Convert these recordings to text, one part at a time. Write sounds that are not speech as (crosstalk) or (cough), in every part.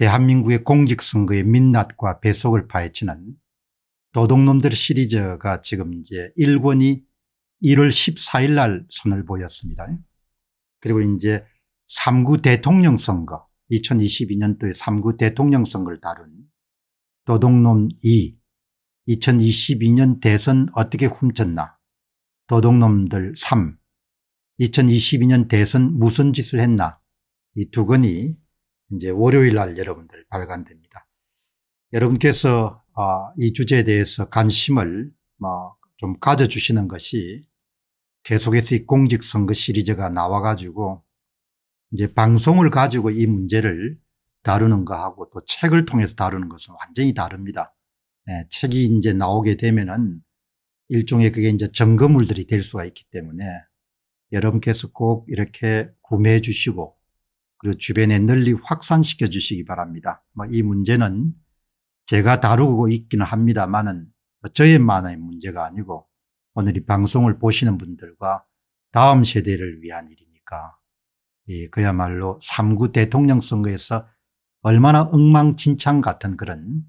대한민국의 공직선거의 민낯과 배속을 파헤치는 도둑놈들 시리즈가 지금 이제 1권이 1월 14일 날 선을 보였습니다. 그리고 이제 3구 대통령 선거 2022년도에 3구 대통령 선거를 다룬 도둑놈 2 2022년 대선 어떻게 훔쳤나 도둑놈들 3 2022년 대선 무슨 짓을 했나 이 두 권이 이제 월요일 날 여러분들 발간됩니다. 여러분께서 아, 이 주제에 대해서 관심을 뭐 좀 가져주시는 것이 계속해서 이 공직선거 시리즈가 나와가지고 이제 방송을 가지고 이 문제를 다루는 거하고 또 책을 통해서 다루는 것은 완전히 다릅니다. 네, 책이 이제 나오게 되면은 일종의 그게 이제 점검물들이 될 수가 있기 때문에 여러분께서 꼭 이렇게 구매해 주시고 그리고 주변에 널리 확산시켜 주시기 바랍니다. 뭐 이 문제는 제가 다루고 있기는 합니다만은 뭐 저의만의 문제가 아니고 오늘 이 방송을 보시는 분들과 다음 세대를 위한 일이니까 예, 그야말로 3구 대통령 선거에서 얼마나 엉망진창 같은 그런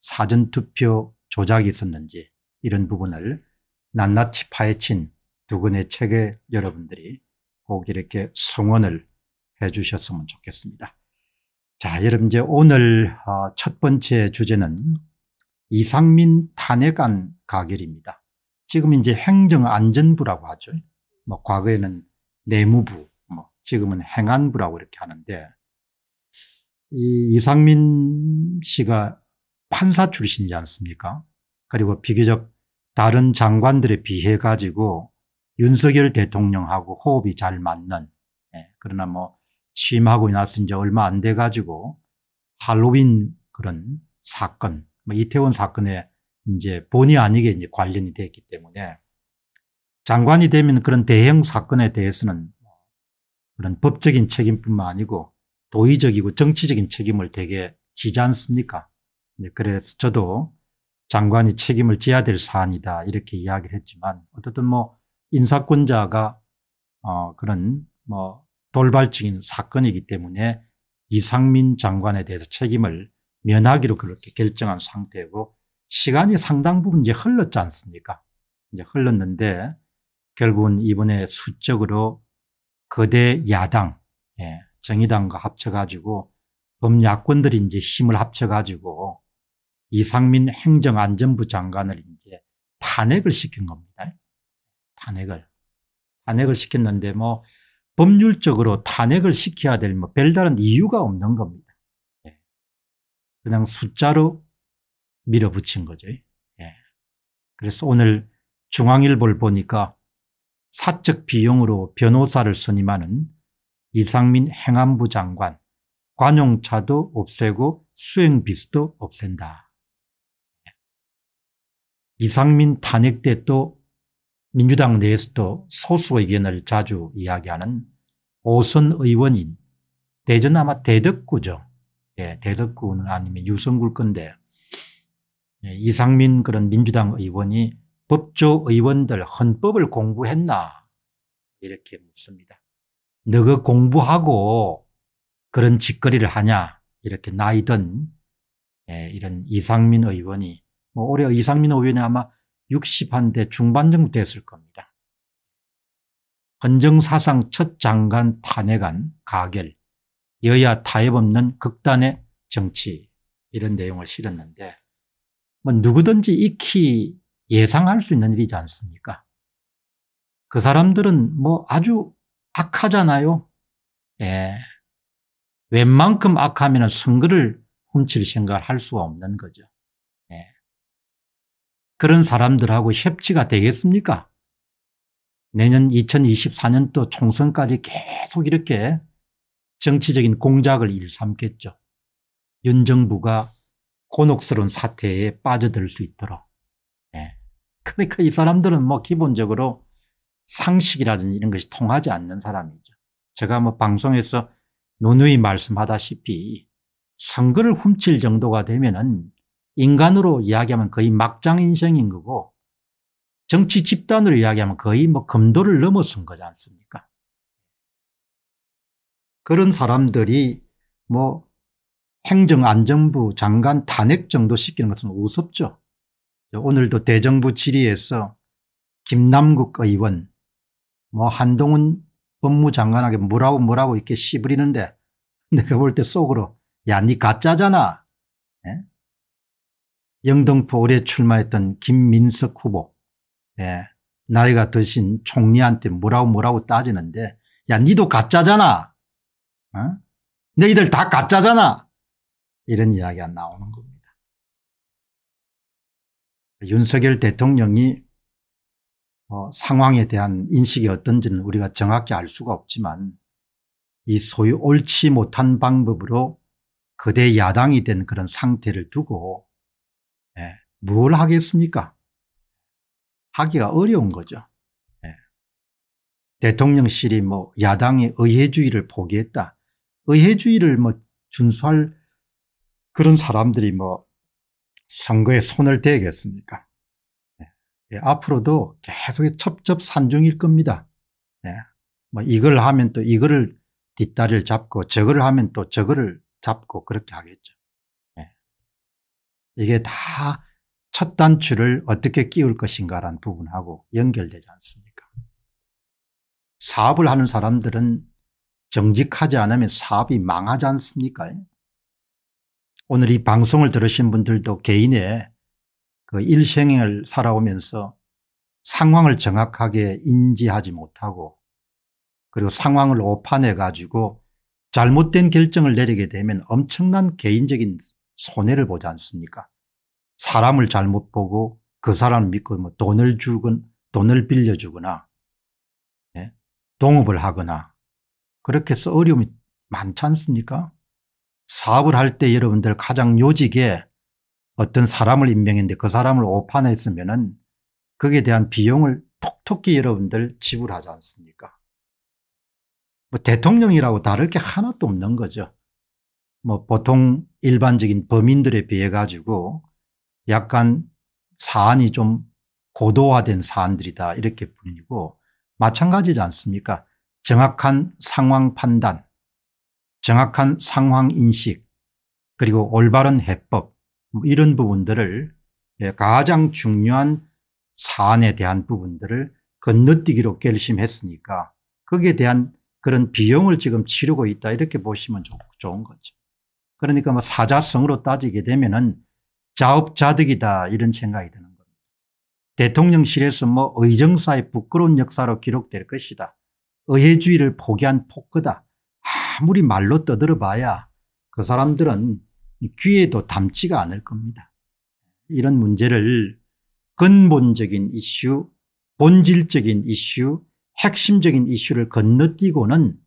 사전투표 조작이 있었는지 이런 부분을 낱낱이 파헤친 두 권의 책에 여러분들이 꼭 이렇게 성원을 해 주셨으면 좋겠습니다. 자, 여러분 이제 오늘 어, 첫 번째 주제는 이상민 탄핵안 가결입니다. 지금 이제 행정안전부라고 하죠. 뭐 과거에는 내무부, 뭐 지금은 행안부라고 이렇게 하는데 이 이상민 씨가 판사 출신이지 않습니까? 그리고 비교적 다른 장관들에 비해 가지고 윤석열 대통령하고 호흡이 잘 맞는 예, 그러나 뭐 취임하고 나서 이제 얼마 안 돼 가지고 할로윈 그런 사건, 뭐 이태원 사건에 이제 본의 아니게 이제 관련이 됐기 때문에 장관이 되면 그런 대형 사건에 대해서는 뭐 그런 법적인 책임뿐만 아니고 도의적이고 정치적인 책임을 되게 지지 않습니까? 네, 그래서 저도 장관이 책임을 져야 될 사안이다 이렇게 이야기를 했지만 어쨌든 뭐 인사권자가 어 그런 뭐 돌발적인 사건이기 때문에 이상민 장관에 대해서 책임을 면하기로 그렇게 결정한 상태고 시간이 상당 부분 이제 흘렀지 않습니까? 이제 흘렀는데 결국은 이번에 수적으로 거대 야당, 예, 정의당과 합쳐가지고 범야권들이 이제 힘을 합쳐가지고 이상민 행정안전부 장관을 이제 탄핵을 시킨 겁니다. 탄핵을. 탄핵을 시켰는데 뭐 법률적으로 탄핵을 시켜야 될 뭐 별다른 이유가 없는 겁니다. 예. 그냥 숫자로 밀어붙인 거죠. 예. 그래서 오늘 중앙일보를 보니까 사적 비용으로 변호사를 선임하는 이상민 행안부 장관 관용차도 없애고 수행비수도 없앤다. 예. 이상민 탄핵 때또 민주당 내에서도 소수의 견을 자주 이야기하는 오선 의원인 대전 아마 대덕구죠. 예, 대덕구는 아니면 유성구 건데 예, 이상민 그런 민주당 의원이 법조 의원들 헌법을 공부했나 이렇게 묻습니다. 너가 공부하고 그런 짓거리를 하냐 이렇게 나이든 예, 이런 이상민 의원이 뭐 올해 이상민 의원이 아마 60한대 중반 정도 됐을 겁니다. 헌정사상 첫 장관 탄핵안 가결 여야 타협 없는 극단의 정치 이런 내용을 실었는데 뭐 누구든지 익히 예상할 수 있는 일이지 않습니까 그 사람들은 뭐 아주 악하잖아요 예. 웬만큼 악하면 선거를 훔칠 생각을 할 수가 없는 거죠 그런 사람들하고 협치가 되겠습니까? 내년 2024년도 총선까지 계속 이렇게 정치적인 공작을 일삼겠죠. 윤 정부가 곤혹스러운 사태에 빠져들 수 있도록. 예. 그러니까 이 사람들은 뭐 기본적으로 상식이라든지 이런 것이 통하지 않는 사람이죠. 제가 뭐 방송에서 누누이 말씀하다시피 선거를 훔칠 정도가 되면은 인간으로 이야기하면 거의 막장 인생인 거고 정치 집단으로 이야기하면 거의 뭐 검도를 넘어선 거지 않습니까? 그런 사람들이 뭐 행정안정부 장관 탄핵 정도 시키는 것은 우습죠. 오늘도 대정부 질의에서 김남국 의원 뭐 한동훈 법무장관에게 뭐라고 뭐라고 이렇게 씨부리는데 (laughs) 내가 볼 때 속으로 야 니 가짜잖아 영등포 올해 출마했던 김민석 후보 예. 나이가 드신 총리한테 뭐라고 뭐라고 따지는데 야 니도 가짜잖아 어? 너희들 다 가짜잖아 이런 이야기가 나오는 겁니다. 윤석열 대통령이 어, 상황에 대한 인식이 어떤지는 우리가 정확히 알 수가 없지만 이 소위 옳지 못한 방법으로 거대 야당이 된 그런 상태를 두고 뭘 하겠습니까? 하기가 어려운 거죠. 네. 대통령실이 뭐 야당의 의회주의를 포기했다. 의회주의를 뭐 준수할 그런 사람들이 뭐 선거에 손을 대겠습니까? 네. 앞으로도 계속 첩첩산중일 겁니다. 네. 뭐 이걸 하면 또 이거를 뒷다리를 잡고 저거를 하면 또 저거를 잡고 그렇게 하겠죠. 이게 다첫 단추를 어떻게 끼울 것인가라는 부분하고 연결되지 않습니까? 사업을 하는 사람들은 정직하지 않으면 사업이 망하지 않습니까? 오늘 이 방송을 들으신 분들도 개인의 그 일생을 살아오면서 상황을 정확하게 인지하지 못하고 그리고 상황을 오판해 가지고 잘못된 결정을 내리게 되면 엄청난 개인적인 손해를 보지 않습니까? 사람을 잘못 보고 그 사람 을 믿고 뭐 돈을 주건 돈을 빌려주거나 예? 동업을 하거나 그렇게 해서 어려움이 많지 않습니까? 사업을 할 때 여러분들 가장 요직에 어떤 사람을 임명했는데 그 사람을 오판했으면은 거기에 대한 비용을 톡톡히 여러분들 지불하지 않습니까? 뭐 대통령이라고 다를 게 하나도 없는 거죠. 뭐 보통 일반적인 범인들에 비해 가지고 약간 사안이 좀 고도화된 사안들이다 이렇게 불리고 마찬가지지 않습니까 정확한 상황 판단 정확한 상황 인식 그리고 올바른 해법 뭐 이런 부분들을 예, 가장 중요한 사안에 대한 부분들을 건너뛰기로 결심했으니까 거기에 대한 그런 비용을 지금 치르고 있다 이렇게 보시면 좋은 거죠. 그러니까 뭐 사자성으로 따지게 되면은 자업자득이다 이런 생각이 드는 겁니다. 대통령실에서 뭐 의정사의 부끄러운 역사로 기록될 것이다. 의회주의를 포기한 포크다. 아무리 말로 떠들어봐야 그 사람들은 귀에도 담지가 않을 겁니다. 이런 문제를 근본적인 이슈, 본질적인 이슈, 핵심적인 이슈를 건너뛰고는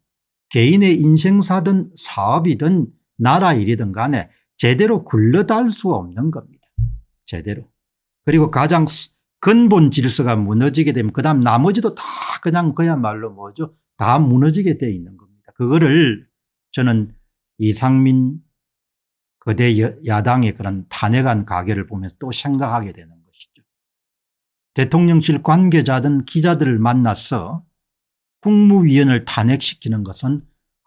개인의 인생사든 사업이든 나라 일이든 간에 제대로 굴러달 수가 없는 겁니다. 제대로. 그리고 가장 근본 질서가 무너지게 되면 그 다음 나머지도 다 그냥 그야말로 뭐죠. 다 무너지게 돼 있는 겁니다. 그거를 저는 이상민 그대 야당의 그런 탄핵안 가게를 보면서 또 생각하게 되는 것이죠. 대통령실 관계자든 기자들을 만나서 국무위원을 탄핵시키는 것은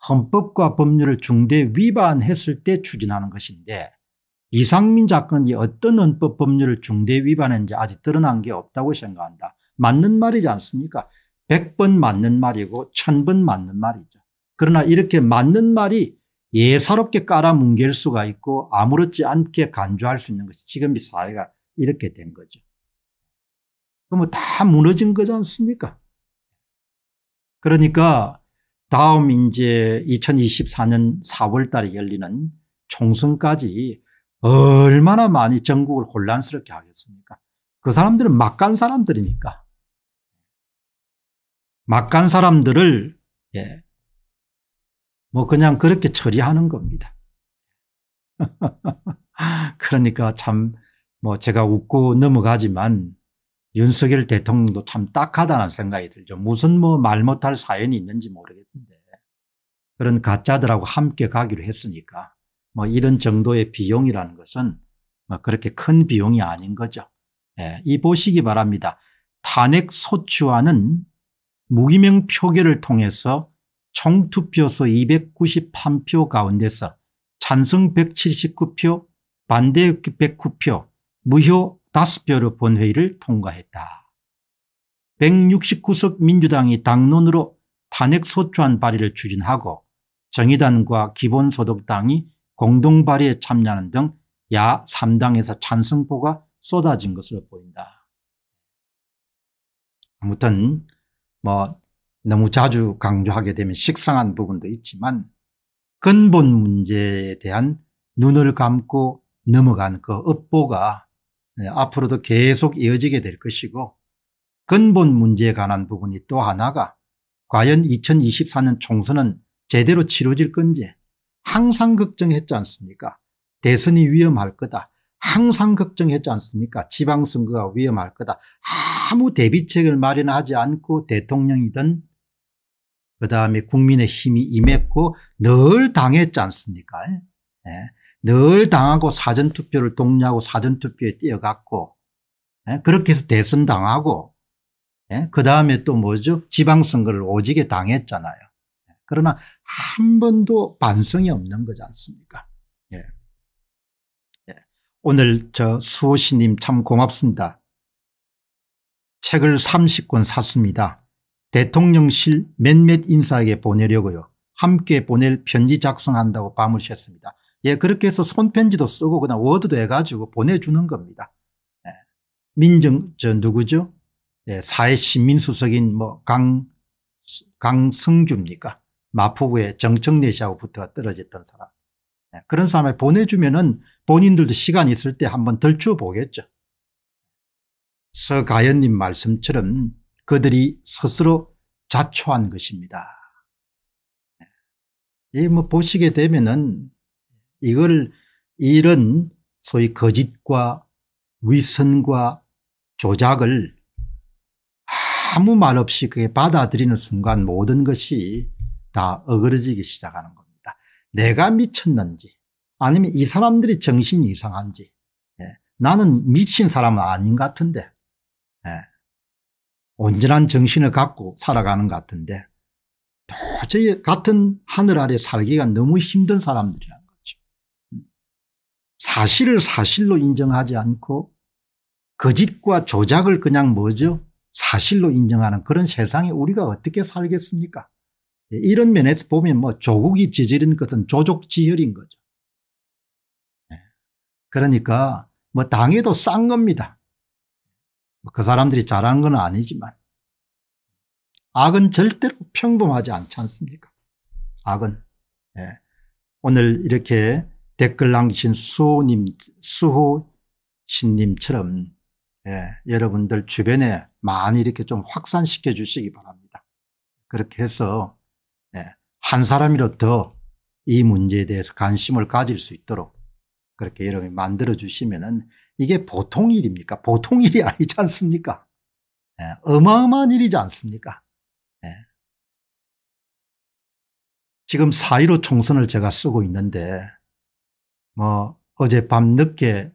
헌법과 법률을 중대 위반했을 때 추진하는 것인데 이상민 작건이 어떤 헌법 법률을 중대 위반했는지 아직 드러난 게 없다고 생각한다. 맞는 말이지 않습니까 100번 맞는 말이고 1000번 맞는 말이죠. 그러나 이렇게 맞는 말이 예사롭게 깔아뭉갤 수가 있고 아무렇지 않게 간주할 수 있는 것이 지금 이 사회가 이렇게 된 거죠. 그러면 뭐 다 무너진 거지 않습니까 그러니까 다음 이제 2024년 4월 달에 열리는 총선까지 얼마나 많이 전국을 혼란스럽게 하겠습니까? 그 사람들은 막간 사람들이니까. 막간 사람들을, 예. 뭐 그냥 그렇게 처리하는 겁니다. (laughs) 그러니까 참, 뭐 제가 웃고 넘어가지만 윤석열 대통령도 참 딱하다는 생각이 들죠. 무슨 뭐 말 못할 사연이 있는지 모르겠는데 그런 가짜들하고 함께 가기로 했으니까 뭐 이런 정도의 비용이라는 것은 뭐 그렇게 큰 비용이 아닌 거죠. 예, 이 보시기 바랍니다. 탄핵 소추안은 무기명 표결을 통해서 총투표수 291표 가운데서 찬성 179표, 반대 109표, 무효 다 5표로 본회의를 통과했다. 169석 민주당이 당론으로 탄핵소추안 발의를 추진하고 정의단과 기본소득당이 공동 발의에 참여하는 등 야 3당에서 찬성포가 쏟아진 것으로 보인다. 아무튼 뭐 너무 자주 강조하게 되면 식상한 부분도 있지만 근본 문제에 대한 눈을 감고 넘어간 그 업보가 네, 앞으로도 계속 이어지게 될 것이고 근본 문제에 관한 부분이 또 하나가 과연 2024년 총선은 제대로 치러질 건지 항상 걱정했지 않습니까 대선이 위험할 거다 항상 걱정했지 않습니까 지방선거가 위험할 거다 아무 대비책을 마련하지 않고 대통령이든 그다음에 국민의 힘이 임했고 늘 당했지 않습니까 예. 예. 늘 당하고 사전투표를 독려하고 사전투표에 뛰어갔고 예? 그렇게 해서 대선 당하고 예? 그다음에 또 뭐죠 지방선거를 오지게 당했잖아요. 예, 그러나 한 번도 반성이 없는 거지 않습니까 예. 예. 오늘 저 수호씨님 참 고맙습니다. 책을 30권 샀습니다. 대통령실 몇몇 인사에게 보내려고요. 함께 보낼 편지 작성한다고 밤을 쉬었습니다 예, 그렇게 해서 손편지도 쓰고 그냥 워드도 해가지고 보내주는 겁니다. 예. 민정, 저 누구죠? 예, 사회시민수석인 뭐 강, 강성주입니까? 마포구의 정청래 씨하고 붙어 떨어졌던 사람. 예, 그런 사람에 보내주면은 본인들도 시간 있을 때 한번 들춰 보겠죠. 서가연님 말씀처럼 그들이 스스로 자초한 것입니다. 예, 뭐 보시게 되면은 이걸 이런 소위 거짓과 위선과 조작을 아무 말 없이 그게 받아들이는 순간 모든 것이 다 어그러지기 시작하는 겁니다. 내가 미쳤는지 아니면 이 사람들이 정신이 이상한지 예. 나는 미친 사람은 아닌 것 같은데 예. 온전한 정신을 갖고 살아가는 것 같은데 도저히 같은 하늘 아래 살기가 너무 힘든 사람들이라 사실을 사실로 인정하지 않고 거짓과 그 조작을 그냥 뭐죠 사실로 인정하는 그런 세상에 우리가 어떻게 살겠습니까 예, 이런 면에서 보면 뭐 조국이 지지른 것은 조족지혈인 거죠. 예, 그러니까 뭐 당해도 싼 겁니다. 뭐 그 사람들이 잘한 건 아니지만 악은 절대로 평범하지 않지 않습니까? 악은. 예. 오늘 이렇게 댓글 남기신 수호님, 수호신님처럼 예, 여러분들 주변에 많이 이렇게 좀 확산시켜 주시기 바랍니다. 그렇게 해서 예, 한 사람이라도 더이 문제에 대해서 관심을 가질 수 있도록 그렇게 여러분이 만들어 주시면은 이게 보통 일입니까? 보통 일이 (laughs) 아니지 않습니까? 예, 어마어마한 일이지 않습니까? 예. 지금 4.15 총선을 제가 쓰고 있는데 뭐 어젯밤 늦게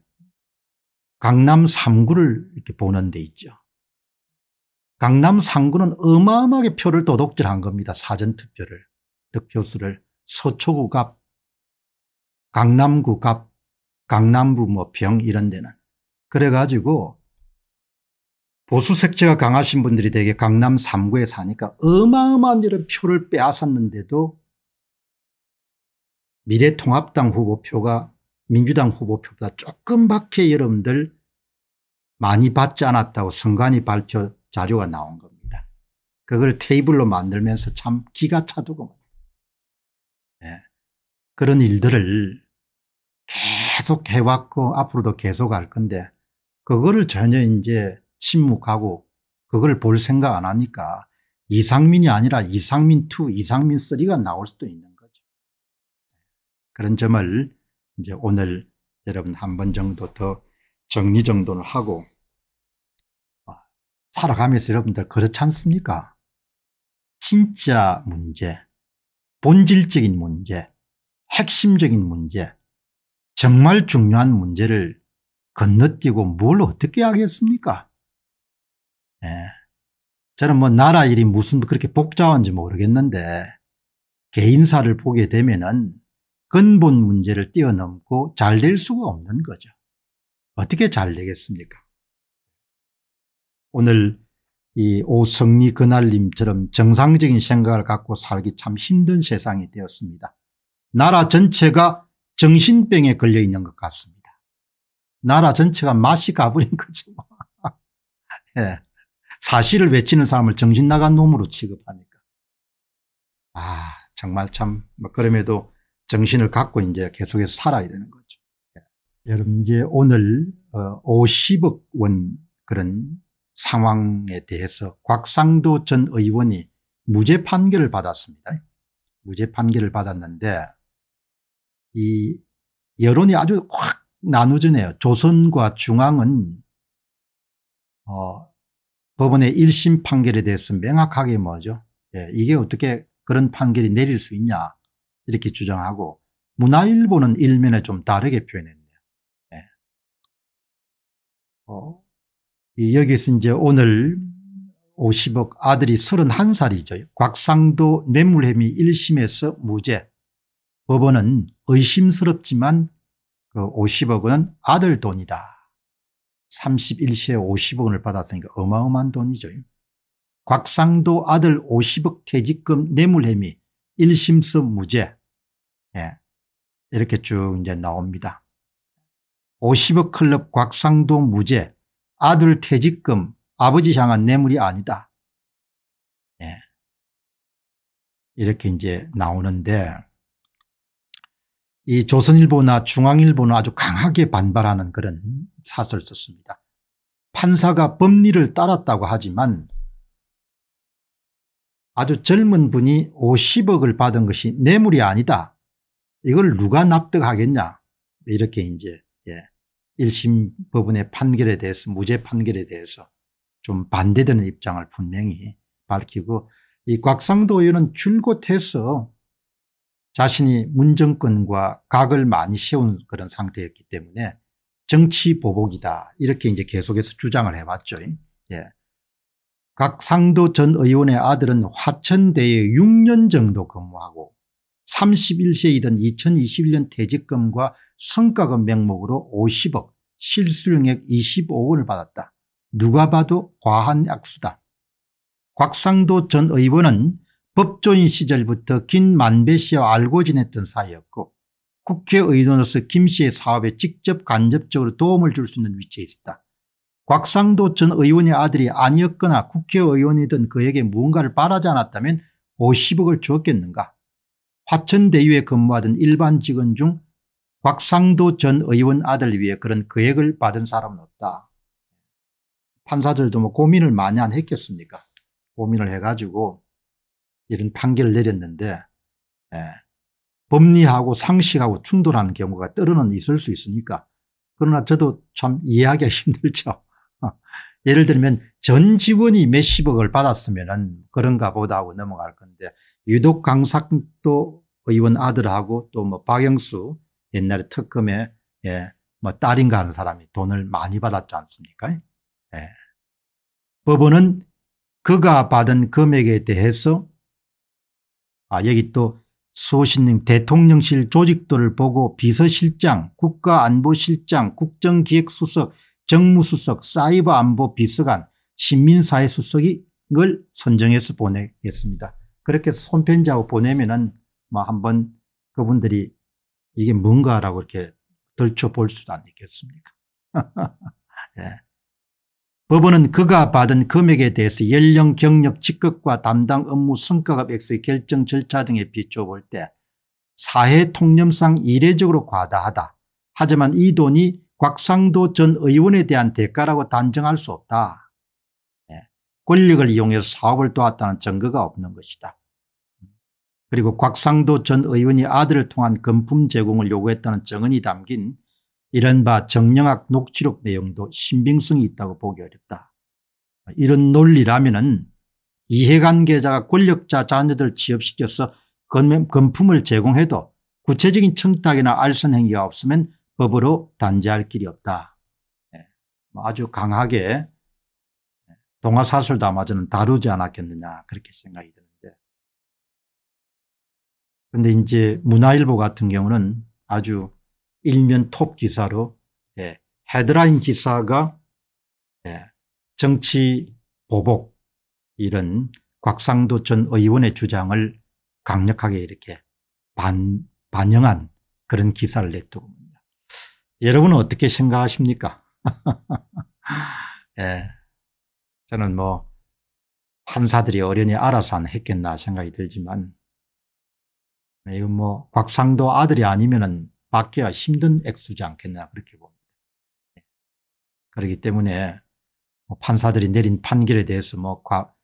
강남 3구를 이렇게 보는 데 있죠. 강남 3구는 어마어마하게 표를 도둑질한 겁니다. 사전투표를. 득표수를. 서초구 갑, 강남구 갑, 강남부 뭐 병 이런 데는. 그래가지고 보수 색채가 강하신 분들이 되게 강남 3구에 사니까 어마어마한 이런 표를 빼앗았는데도 미래통합당 후보표가 민주당 후보표보다 조금밖에 여러분들 많이 받지 않았다고 선관위 발표 자료가 나온 겁니다. 그걸 테이블로 만들면서 참 기가 차더군요. 네. 예. 그런 일들을 계속 해왔고 앞으로도 계속 할 건데 그거를 전혀 이제 침묵하고 그걸 볼 생각 안 하니까 이상민이 아니라 이상민 2, 이상민 3가 나올 수도 있는 거예요. 그런 점을 이제 오늘 여러분 한 번 정도 더 정리 정돈을 하고 아, 살아가면서 여러분들 그렇지 않습니까? 진짜 문제, 본질적인 문제, 핵심적인 문제, 정말 중요한 문제를 건너뛰고 뭘 어떻게 하겠습니까? 예. 저는 뭐 나라 일이 무슨 뭐 그렇게 복잡한지 모르겠는데 개인사를 보게 되면은 근본 문제를 뛰어넘고 잘 될 수가 없는 거죠. 어떻게 잘 되겠습니까? 오늘 이 오성리 그날님처럼 정상적인 생각을 갖고 살기 참 힘든 세상이 되었습니다. 나라 전체가 정신병에 걸려 있는 것 같습니다. 나라 전체가 맛이 가버린 거죠. 네. (laughs) 사실을 외치는 사람을 정신나간 놈으로 취급하니까. 아 정말 참 뭐, 그럼에도 정신을 갖고 이제 계속해서 살아야 되는 거죠. 예. 여러분 이제 오늘 50억 어, 원 그런 상황에 대해서 곽상도 전 의원이 무죄 판결을 받았습니다. 무죄 판결을 받았는데 이 여론이 아주 확 나누지네요. 조선과 중앙은 어, 법원의 1심 판결에 대해서 명확하게 뭐죠. 예, 이게 어떻게 그런 판결이 내릴 수 있냐. 이렇게 주장하고 문화일보는 일면에 좀 다르게 표현했네요. 네. 어, 여기서 이제 오늘 50억 아들이 31살이죠. 곽상도 뇌물혐의 1심에서 무죄. 법원은 의심스럽지만 그 50억 은 아들 돈이다. 31시에 50억 을 받았으니까 어마어마한 돈이죠. 곽상도 아들 50억 퇴직금 뇌물혐의 1심서 무죄 예. 이렇게 쭉 이제 나옵니다. 50억 클럽 곽상도 무죄 아들 퇴직금 아버지 향한 뇌물이 아니다. 예. 이렇게 이제 나오는데 이 조선일보나 중앙일보는 아주 강하게 반발하는 그런 사설을 썼습니다. 판사가 법리를 따랐다고 하지만 아주 젊은 분이 50억을 받은 것이 뇌물이 아니다. 이걸 누가 납득하겠냐. 이렇게 이제 예. 1심 법원의 판결에 대해서 무죄 판결에 대해서 좀 반대되는 입장을 분명히 밝히고 이 곽상도 의원은 줄곧해서 자신이 문정권과 각을 많이 세운 그런 상태였기 때문에 정치 보복이다 이렇게 이제 계속해서 주장을 해왔죠. 예. 각상도 전 의원의 아들은 화천대에 6년 정도 근무하고 31세이던 2021년 퇴직금과 성과금 명목으로 50억 실수령액 25억 원을 받았다. 누가 봐도 과한 약수다 곽상도 전 의원은 법조인 시절부터 긴 만배 씨와 알고 지냈던 사이였고 국회의원으로서 김 씨의 사업에 직접 간접적으로 도움을 줄 수 있는 위치에 있었다. 곽상도 전 의원의 아들이 아니었거나 국회의원이든 그에게 무언가를 바라지 않았다면 50억을 주었겠는가 화천대유에 근무하던 일반 직원 중 곽상도 전 의원 아들 위해 그런 거액을 그 받은 사람은 없다. 판사들도 뭐 고민을 많이 안 했겠습니까 고민을 해가지고 이런 판결을 내렸는데 예. 법리하고 상식하고 충돌하는 경우가 떨어는 있을 수 있으니까 그러나 저도 참 이해하기가 (laughs) 힘들죠. 예를 들면 전 직원이 몇십억을 받았으면 그런가 보다 하고 넘어갈 건데 유독 강사도 의원 아들하고 또 뭐 박영수 옛날에 특검에 예, 뭐 딸인가 하는 사람이 돈을 많이 받았지 않습니까? 예. 법원은 그가 받은 금액에 대해서 아 여기 또 수호신님 대통령실 조직도를 보고 비서실장, 국가안보실장, 국정기획수석 정무수석, 사이버안보 비서관, 신민사회수석을 이 선정해서 보내겠습니다. 그렇게 해서 손편지하고 보내면은 뭐 한번 그분들이 이게 뭔가라고 이렇게 들춰볼 수도 아니겠습니까? (laughs) 예. 법원은 그가 받은 금액에 대해서 연령, 경력, 직급과 담당 업무, 성과급 액수의 결정 절차 등에 비춰볼 때 사회 통념상 이례적으로 과다하다. 하지만 이 돈이 곽상도 전 의원에 대한 대가라고 단정할 수 없다. 예, 권력을 이용해서 사업을 도왔다는 증거가 없는 것이다. 그리고 곽상도 전 의원이 아들을 통한 금품 제공을 요구했다는 증언이 담긴 이른바 정영학 녹취록 내용도 신빙성이 있다고 보기 어렵다. 이런 논리라면 이해관계자가 권력자 자녀들 취업시켜서 금품을 제공해도 구체적인 청탁이나 알선 행위가 없으면 법으로 단죄할 길이 없다. 예. 뭐 아주 강하게 예, 동화사설 담마 저는 다루지 않았겠느냐 그렇게 생각이 드는데 근데 이제 문화일보 같은 경우는 아주 일면 톱 기사로 예, 헤드라인 기사가 예, 정치 보복 이런 곽상도 전 의원의 주장을 강력하게 이렇게 반, 반영한 그런 기사를 냈더군 여러분은 어떻게 생각하십니까? (laughs) 예. 저는 뭐 판사들이 어련히 알아서 안 했겠나 생각이 들지만 이건 뭐 곽상도 아들이 아니면은 받기가 힘든 액수지 않겠나 그렇게 봅니다. 예. 그렇기 때문에 뭐 판사들이 내린 판결에 대해서 뭐, 과,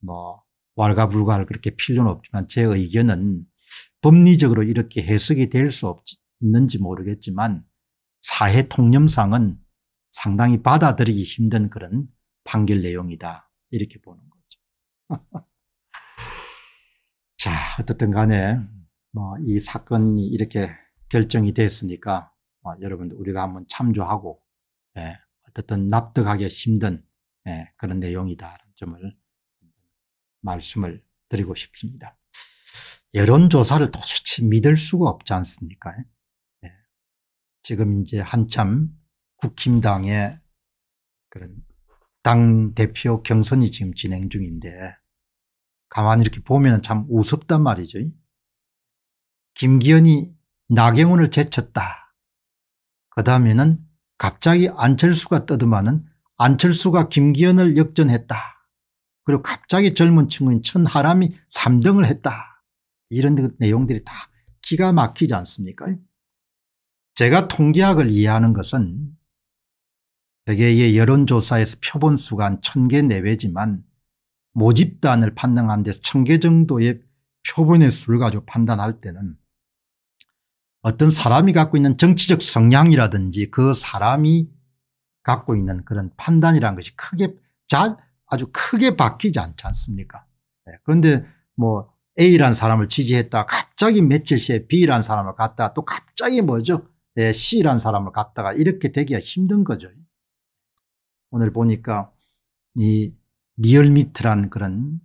뭐 왈가불가를 그렇게 필요는 없지만 제 의견은 법리적으로 이렇게 해석이 될수 없는지 모르겠지만 사회 통념상은 상당히 받아들이기 힘든 그런 판결 내용이다. 이렇게 보는 거죠. (laughs) 자, 어떻든 간에 뭐 이 사건이 이렇게 결정이 됐으니까 뭐 여러분들 우리가 한번 참조하고 예, 어떻든 납득하기 힘든 예, 그런 내용이다라는 점을 말씀을 드리고 싶습니다. 여론조사를 도수치 믿을 수가 없지 않습니까? 지금 이제 한참 국힘당의 그런 당 대표 경선이 지금 진행 중인데 가만히 이렇게 보면 참 우습단 말이죠. 김기현이 나경원을 제쳤다. 그 다음에는 갑자기 안철수가 떠드마는 안철수가 김기현을 역전했다. 그리고 갑자기 젊은 친구인 천하람이 3등을 했다. 이런 내용들이 다 기가 막히지 않습니까? 제가 통계학을 이해하는 것은 대개의 여론조사에서 표본수가 한1개 내외지만 모집단을 판단하는 데서 1개 정도의 표본의 수를 가지고 판단할 때는 어떤 사람이 갖고 있는 정치적 성향이라든지 그 사람이 갖고 있는 그런 판단이라는 것이 크게 잘 아주 크게 바뀌지 않지 않습니까 네. 그런데 뭐 A라는 사람을 지지했다 갑자기 며칠 새에 B라는 사람을 갖다 또 갑자기 뭐죠 C란 사람을 갖다가 이렇게 되기가 힘든 거죠. 오늘 보니까 이 리얼미트란 그런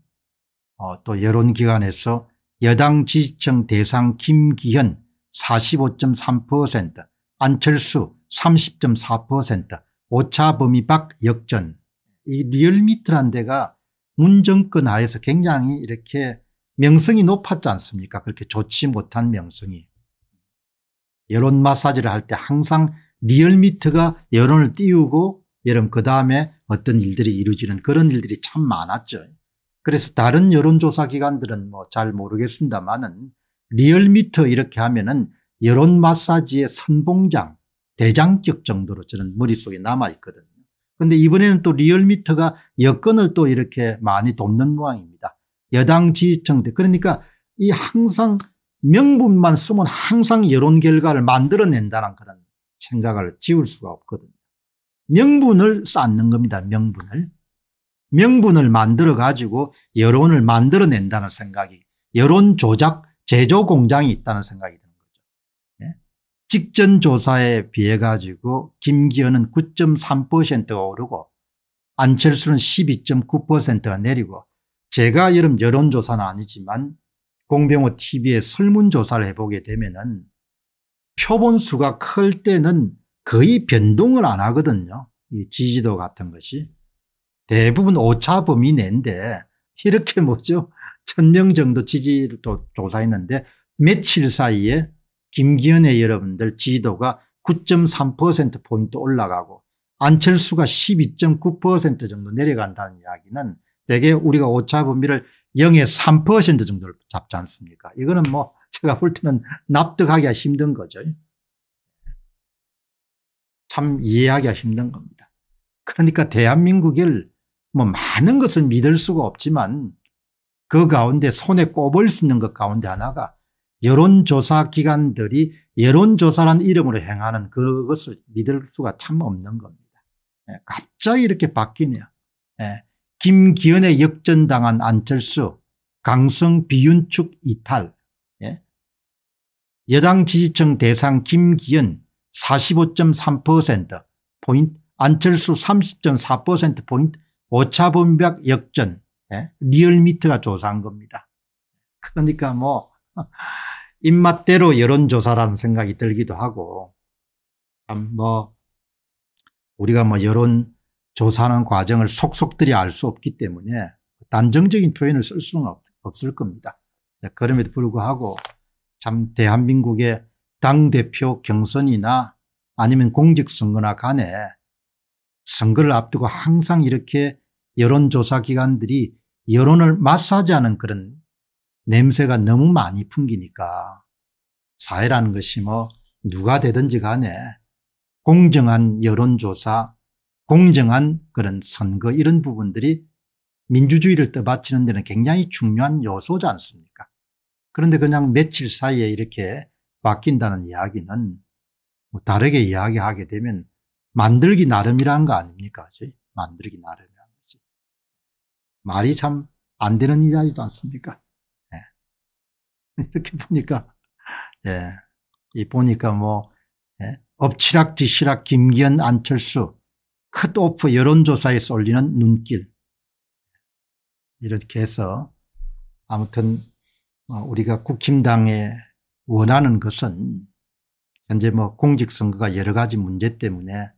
어, 또 여론기관에서 여당 지지층 대상 김기현 45.3% 안철수 30.4% 오차 범위 밖 역전 이 리얼미트란 데가 문정권 하에서 굉장히 이렇게 명성이 높았지 않습니까 그렇게 좋지 못한 명성이 여론 마사지를 할 때 항상 리얼미터가 여론을 띄우고 여러분 그다음에 어떤 일들이 이루어지는 그런 일들이 참 많았죠. 그래서 다른 여론조사 기관들은 뭐 잘 모르겠습니다만은 리얼미터 이렇게 하면은 여론 마사지의 선봉장 대장격 정도로 저는 머릿속에 남아있거든요. 그런데 이번에는 또 리얼미터가 여건을 또 이렇게 많이 돕는 모양입니다. 여당 지지층들 그러니까 이 항상 명분만 쓰면 항상 여론 결과를 만들어낸다는 그런 생각을 지울 수가 없거든요. 명분을 쌓는 겁니다. 명분을. 명분을 만들어 가지고 여론을 만들어낸다는 생각이 여론 조작 제조 공장이 있다는 생각이 드는 거죠. 예? 직전 조사에 비해 가지고 김기현은 9.3%가 오르고 안철수는 12.9%가 내리고 제가 여름 여론조사는 아니지만 공병호 TV의 설문조사를 해보게 되면은 표본수가 클 때는 거의 변동을 안 하거든요. 이 지지도 같은 것이. 대부분 오차 범위 내인데 이렇게 뭐죠. 천 명 정도 지지도 조사했는데 며칠 사이에 김기현의 여러분들 지지도가 9.3%포인트 올라가고 안철수가 12.9% 정도 내려간다는 이야기는 대개 우리가 오차 범위를 0의 3% 정도를 잡지 않습니까? 이거는 뭐 제가 볼 때는 납득하기가 힘든 거죠. 참 이해하기가 힘든 겁니다. 그러니까 대한민국을 뭐 많은 것을 믿을 수가 없지만 그 가운데 손에 꼽을 수 있는 것 가운데 하나가 여론조사 기관들이 여론조사란 이름으로 행하는 그것을 믿을 수가 참 없는 겁니다. 예, 갑자기 이렇게 바뀌네요. 예, 김기현의 역전당한 안철수 강성 비윤축 이탈 예? 여당 지지층 대상 김기현 45.3% 포인트 안철수 30.4% 포인트 오차범벽 역전 예? 리얼미터가 조사한 겁니다. 그러니까 뭐 (laughs) 입맛대로 여론조사라는 생각이 들기도 하고 참 뭐 우리가 뭐 여론 조사하는 과정을 속속들이 알 수 없기 때문에 단정적인 표현을 쓸 수는 없, 을 겁니다. 그럼에도 불구하고 참 대한민국의 당대표 경선이나 아니면 공직선거나 간에 선거를 앞두고 항상 이렇게 여론조사기관들이 여론을 마사지하는 그런 냄새가 너무 많이 풍기니까 사회라는 것이 뭐 누가 되든지 간에 공정한 여론조사 공정한 그런 선거 이런 부분들이 민주주의를 떠받치는 데는 굉장히 중요한 요소지 않습니까 그런데 그냥 며칠 사이에 이렇게 바뀐다는 이야기는 뭐 다르게 이야기하게 되면 만들기 나름이라는 거 아닙니까 만들기 나름이라는 거지 말이 참 안 되는 이야기도 않습니까 네. (laughs) 이렇게 보니까 예. 이 보니까 뭐 예. 엎치락 뒤치락 김기현 안철수 컷오프 여론조사에 쏠리는 눈길 이렇게 해서 아무튼 어, 우리가 국힘당에 원하는 것은 현재 뭐 공직선거가 여러 가지 문제 때문에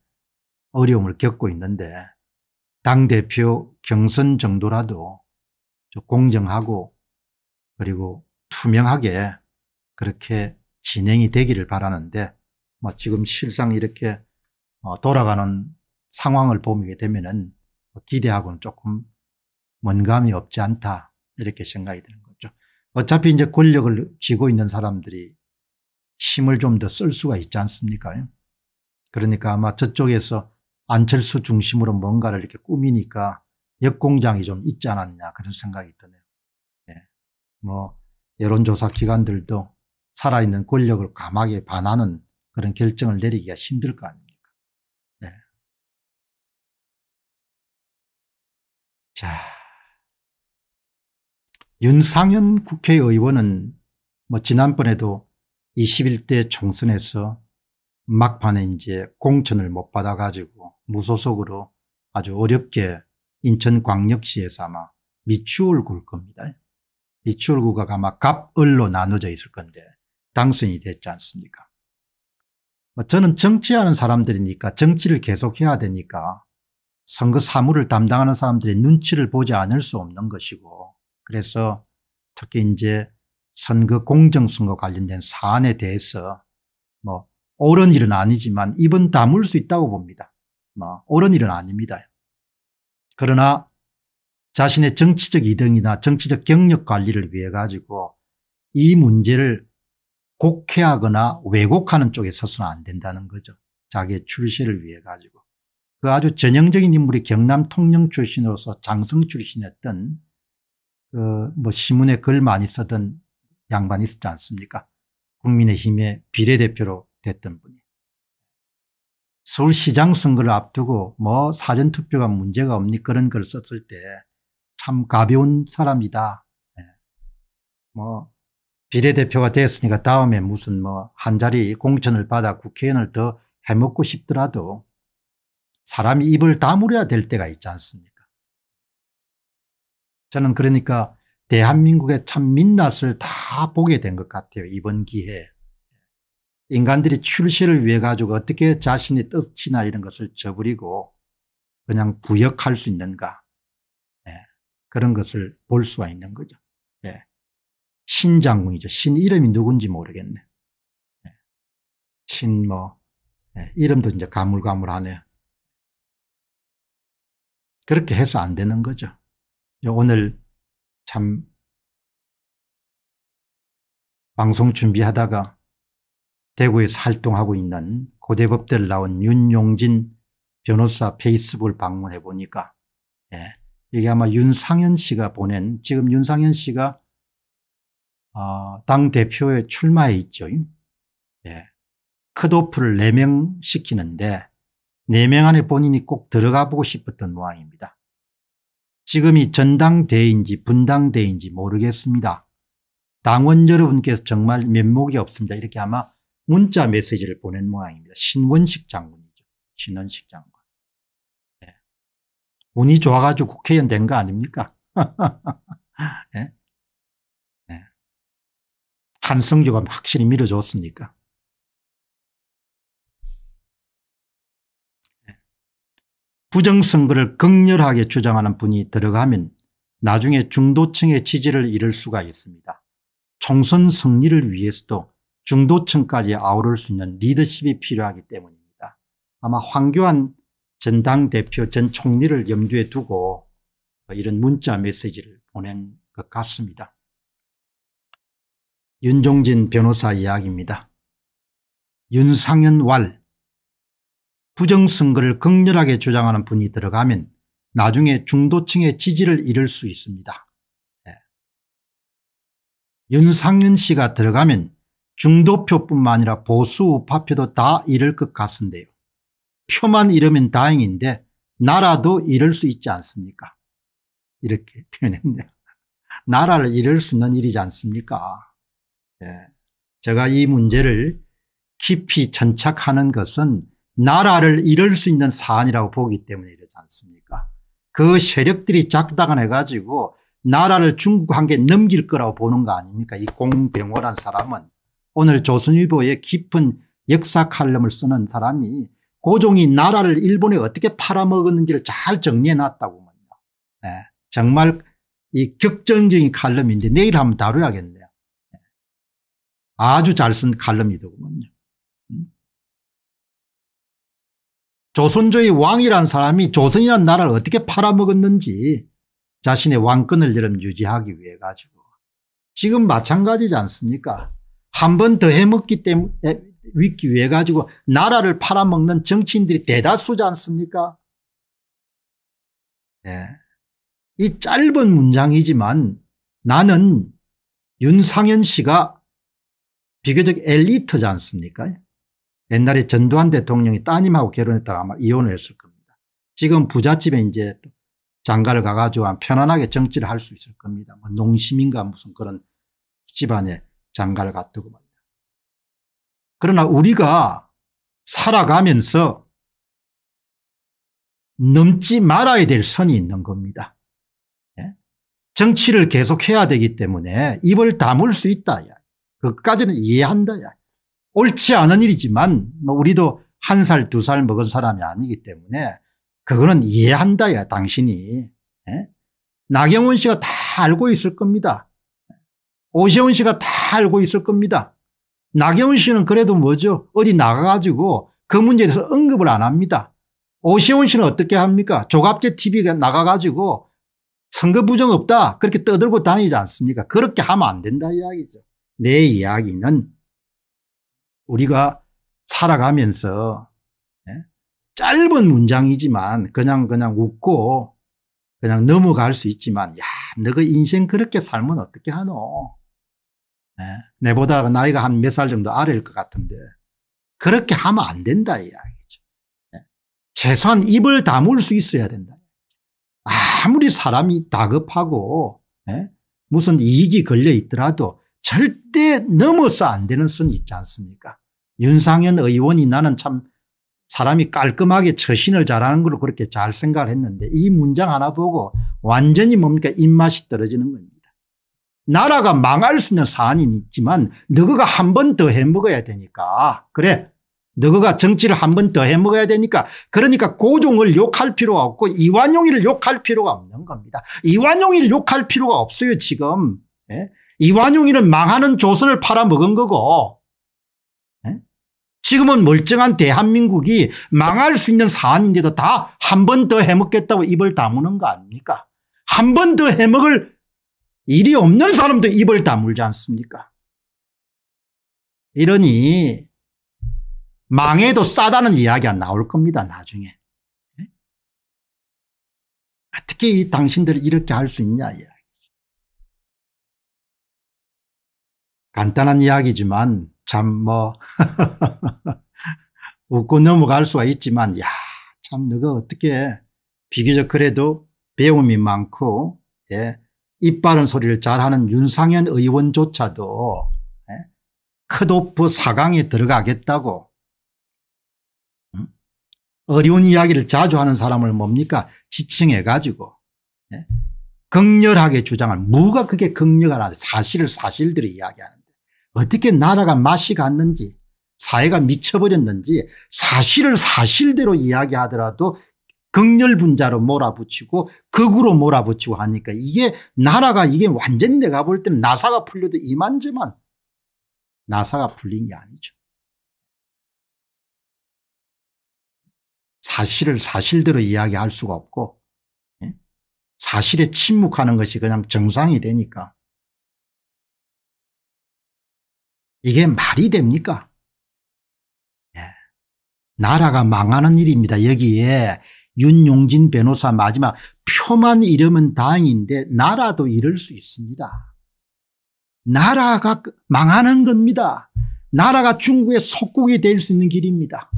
어려움을 겪고 있는데 당대표 경선 정도라도 공정하고 그리고 투명하게 그렇게 진행이 되기를 바라는데 뭐 지금 실상 이렇게 어, 돌아가는 상황을 보게 되면은 뭐 기대하고는 조금 먼 감이 없지 않다 이렇게 생각이 드는 거죠. 어차피 이제 권력을 쥐고 있는 사람들이 힘을 좀 더 쓸 수가 있지 않습니까? 그러니까 아마 저쪽에서 안철수 중심으로 뭔가를 이렇게 꾸미니까 역공장이 좀 있지 않았냐 그런 생각이 드네요. 예. 뭐 여론조사 기관들도 살아있는 권력을 감하게 반하는 그런 결정을 내리기가 힘들 거아니에요 자, 윤상현 국회의원은 뭐 지난번에도 21대 총선에서 막판에 이제 공천을 못 받아가지고 무소속으로 아주 어렵게 인천광역시에서 아마 미추홀구일 겁니다. 미추홀구가 아마 갑을로 나눠져 있을 건데 당선이 됐지 않습니까? 뭐 저는 정치하는 사람들이니까 정치를 계속해야 되니까 선거 사무를 담당하는 사람들의 눈치를 보지 않을 수 없는 것이고 그래서 특히 이제 선거 공정선거 관련된 사안에 대해서 뭐 옳은 일은 아니지만 입은 다물 수 있다고 봅니다. 뭐 옳은 일은 아닙니다. 그러나 자신의 정치적 이득이나 정치적 경력 관리를 위해 가지고 이 문제를 곡해하거나 왜곡하는 쪽에 서서는 안 된다는 거죠. 자기의 출세를 위해 가지고. 그 아주 전형적인 인물이 경남 통영 출신으로서 장성 출신이었던 그뭐 시문에 글 많이 쓰던 양반이 있었지 않습니까? 국민의힘의 비례대표로 됐던 분이. 서울시장 선거를 앞두고 뭐 사전투표가 문제가 없니 그런 걸 썼을 때 참 가벼운 사람이다. 예. 뭐 비례대표가 됐으니까 다음에 무슨 뭐 한 자리 공천을 받아 국회의원을 더 해먹고 싶더라도 사람이 입을 다물어야 될 때가 있지 않습니까? 저는 그러니까 대한민국의 참 민낯을 다 보게 된 것 같아요. 이번 기회에. 인간들이 출시를 위해 가지고 어떻게 자신의 뜻이나 이런 것을 저버리고 그냥 부역할 수 있는가. 예. 그런 것을 볼 수가 있는 거죠. 예. 신장군이죠. 신 이름이 누군지 모르겠네. 예. 신 뭐, 예, 이름도 이제 가물가물하네요. 그렇게 해서 안 되는 거죠. 오늘 참 방송 준비하다가 대구에서 활동하고 있는 고대법대를 나온 윤용진 변호사 페이스북을 방문해 보니까 예, 이게 아마 윤상현 씨가 보낸 지금 윤상현 씨가 어, 아, 당대표에 출마해 있죠. 예, 컷오프를 4명 시키는데 네명 안에 본인이 꼭 들어가 보고 싶었던 모양입니다. 지금이 전당대인지 분당대인지 모르겠습니다. 당원 여러분께서 정말 면목이 없습니다. 이렇게 아마 문자 메시지를 보낸 모양입니다. 신원식 장군이죠. 신원식 장군. 네. 운이 좋아가지고 국회의원 된 거 아닙니까? 네? (laughs) 네. 한성규가 확실히 밀어줬으니까. 부정선거를 극렬하게 주장하는 분이 들어가면 나중에 중도층의 지지를 잃을 수가 있습니다. 총선 승리를 위해서도 중도층까지 아우를 수 있는 리더십이 필요하기 때문입니다. 아마 황교안 전 당대표 전 총리를 염두에 두고 이런 문자 메시지를 보낸 것 같습니다. 윤종진 변호사 이야기입니다. 윤상현 왈 부정선거를 극렬하게 주장하는 분이 들어가면 나중에 중도층의 지지를 잃을 수 있습니다. 네. 예. 윤상윤 씨가 들어가면 중도표뿐만 아니라 보수 우파표도 다 잃을 것 같은데요. 표만 잃으면 다행인데 나라도 잃을 수 있지 않습니까? 이렇게 (laughs) 표현했네요. 나라를 잃을 수 있는 일이지 않습니까? 네. 제가 이 문제를 깊이 천착하는 것은 나라를 이룰 수 있는 사안이라고 보기 때문에 이러지 않습니까? 그 세력들이 작당을 가지고 나라를 중국한테 넘길 거라고 보는 거 아닙니까? 이 공병호란 사람은 오늘 조선일보의 깊은 역사 칼럼을 쓰는 사람이 고종이 나라를 일본에 어떻게 팔아먹었는지를 잘 정리해놨다고 합니 예. 네. 정말 이 격정적인 칼럼인데 내일 한번 다뤄야겠네요. 예. 아주 잘 쓴 칼럼이더군요. 조선조의 왕이란 사람이 조선이란 나라를 어떻게 팔아먹었는지 자신의 왕권을 이름 유지하기 위해 가지고 지금 마찬가지지 않습니까 한 번 더 해먹기 때문에 위기 위해 가지고 나라를 팔아먹는 정치인들이 대다수지 않습니까 네. 이 짧은 문장이지만 나는 윤상현 씨가 비교적 엘리트지 않습니까 옛날에 전두환 대통령이 따님하고 결혼했다가 아마 이혼을 했을 겁니다. 지금 부잣집에 이제 장가를 가가지고 편안하게 정치를 할 수 있을 겁니다. 뭐 농심인가 무슨 그런 집안에 장가를 갔다고 말이야. 그러나 우리가 살아가면서 넘지 말아야 될 선이 있는 겁니다. 예? 정치를 계속해야 되기 때문에 입을 다물 수 있다. 야. 그까지는 이해한다. 야. 옳지 않은 일이지만 뭐 우리도 한 살, 두 살 먹은 사람이 아니기 때문에 그거는 이해한다, 야, 당신이. 예? 나경원 씨가 다 알고 있을 겁니다. 오세훈 씨가 다 알고 있을 겁니다. 나경원 씨는 그래도 뭐죠? 어디 나가가지고 그 문제에 대해서 언급을 안 합니다. 오세훈 씨는 어떻게 합니까? 조갑제 TV가 나가가지고 선거 부정 없다 그렇게 떠들고 다니지 않습니까? 그렇게 하면 안 된다 이야기죠. 내 이야기는 우리가 살아가면서 예? 짧은 문장이지만 그냥 그냥 웃고 그냥 넘어갈 수 있지만 야 너가 인생 그렇게 살면 어떻게 하노 네. 내보다 나이가 한 몇 살 정도 아래일 것 같은데 그렇게 하면 안 된다 이야기죠. 네. 최소한 입을 다물 수 있어야 된다. 아무리 사람이 다급하고 네. 무슨 이익이 걸려 있더라도 절대 넘어서 안 되는 선이 있지 않습니까? 윤상현 의원이 나는 참 사람이 깔끔하게 처신을 잘하는 걸 그렇게 잘 생각을 했는데 이 문장 하나 보고 완전히 뭡니까 입맛이 떨어지는 겁니다. 나라가 망할 수 있는 사안이 있지만 너가 한 번 더 해먹어야 되니까 그래 너가 정치를 한 번 더 해먹어야 되니까 그러니까 고종을 욕할 필요가 없고 이완용이를 욕할 필요가 없는 겁니다. 이완용이를 욕할 필요가 없어요 지금. 예? 이완용이는 망하는 조선을 팔아먹은 거고 예? 지금은 멀쩡한 대한민국이 망할 수 있는 사안인데도 다 한 번 더 해먹겠다고 입을 다무는 거 아닙니까? 한 번 더 해먹을 일이 없는 사람도 입을 다물지 않습니까? 이러니 망해도 싸다는 이야기가 나올 겁니다 나중에. 어떻게 예? 아, 이 당신들이 이렇게 할 수 있냐 간단한 이야기지만 참뭐 (laughs) 웃고 넘어갈 수가 있지만 야참 너가 어떻게 비교적 그래도 배움이 많고 예, 입 바른 소리를 잘하는 윤상현 의원조차도 예, 컷오프 4강에 들어가겠다고 음? 어려운 이야기를 자주 하는 사람을 뭡니까 지칭해 가지고 예? 극렬하게 주장한 무가 그게 극렬하나 사실을 사실들을 이야기하는 어떻게 나라가 맛이 갔는지 사회가 미쳐버렸는지 사실을 사실대로 이야기하더라도 극렬분자로 몰아붙이고 극으로 몰아붙이고 하니까 이게 나라가 이게 완전히 내가 볼 땐 나사가 풀려도 이만저만 나사가 풀린 게 아니죠. 사실을 사실대로 이야기할 수가 없고 예? 사실에 침묵하는 것이 그냥 정상이 되니까 이게 말이 됩니까? 예. 나라가 망하는 일입니다. 여기에 윤용진 변호사 마지막 표만 잃으면 다행인데 나라도 잃을 수 있습니다. 나라가 그 망하는 겁니다. 나라가 중국의 속국이 될 수 있는 길입니다.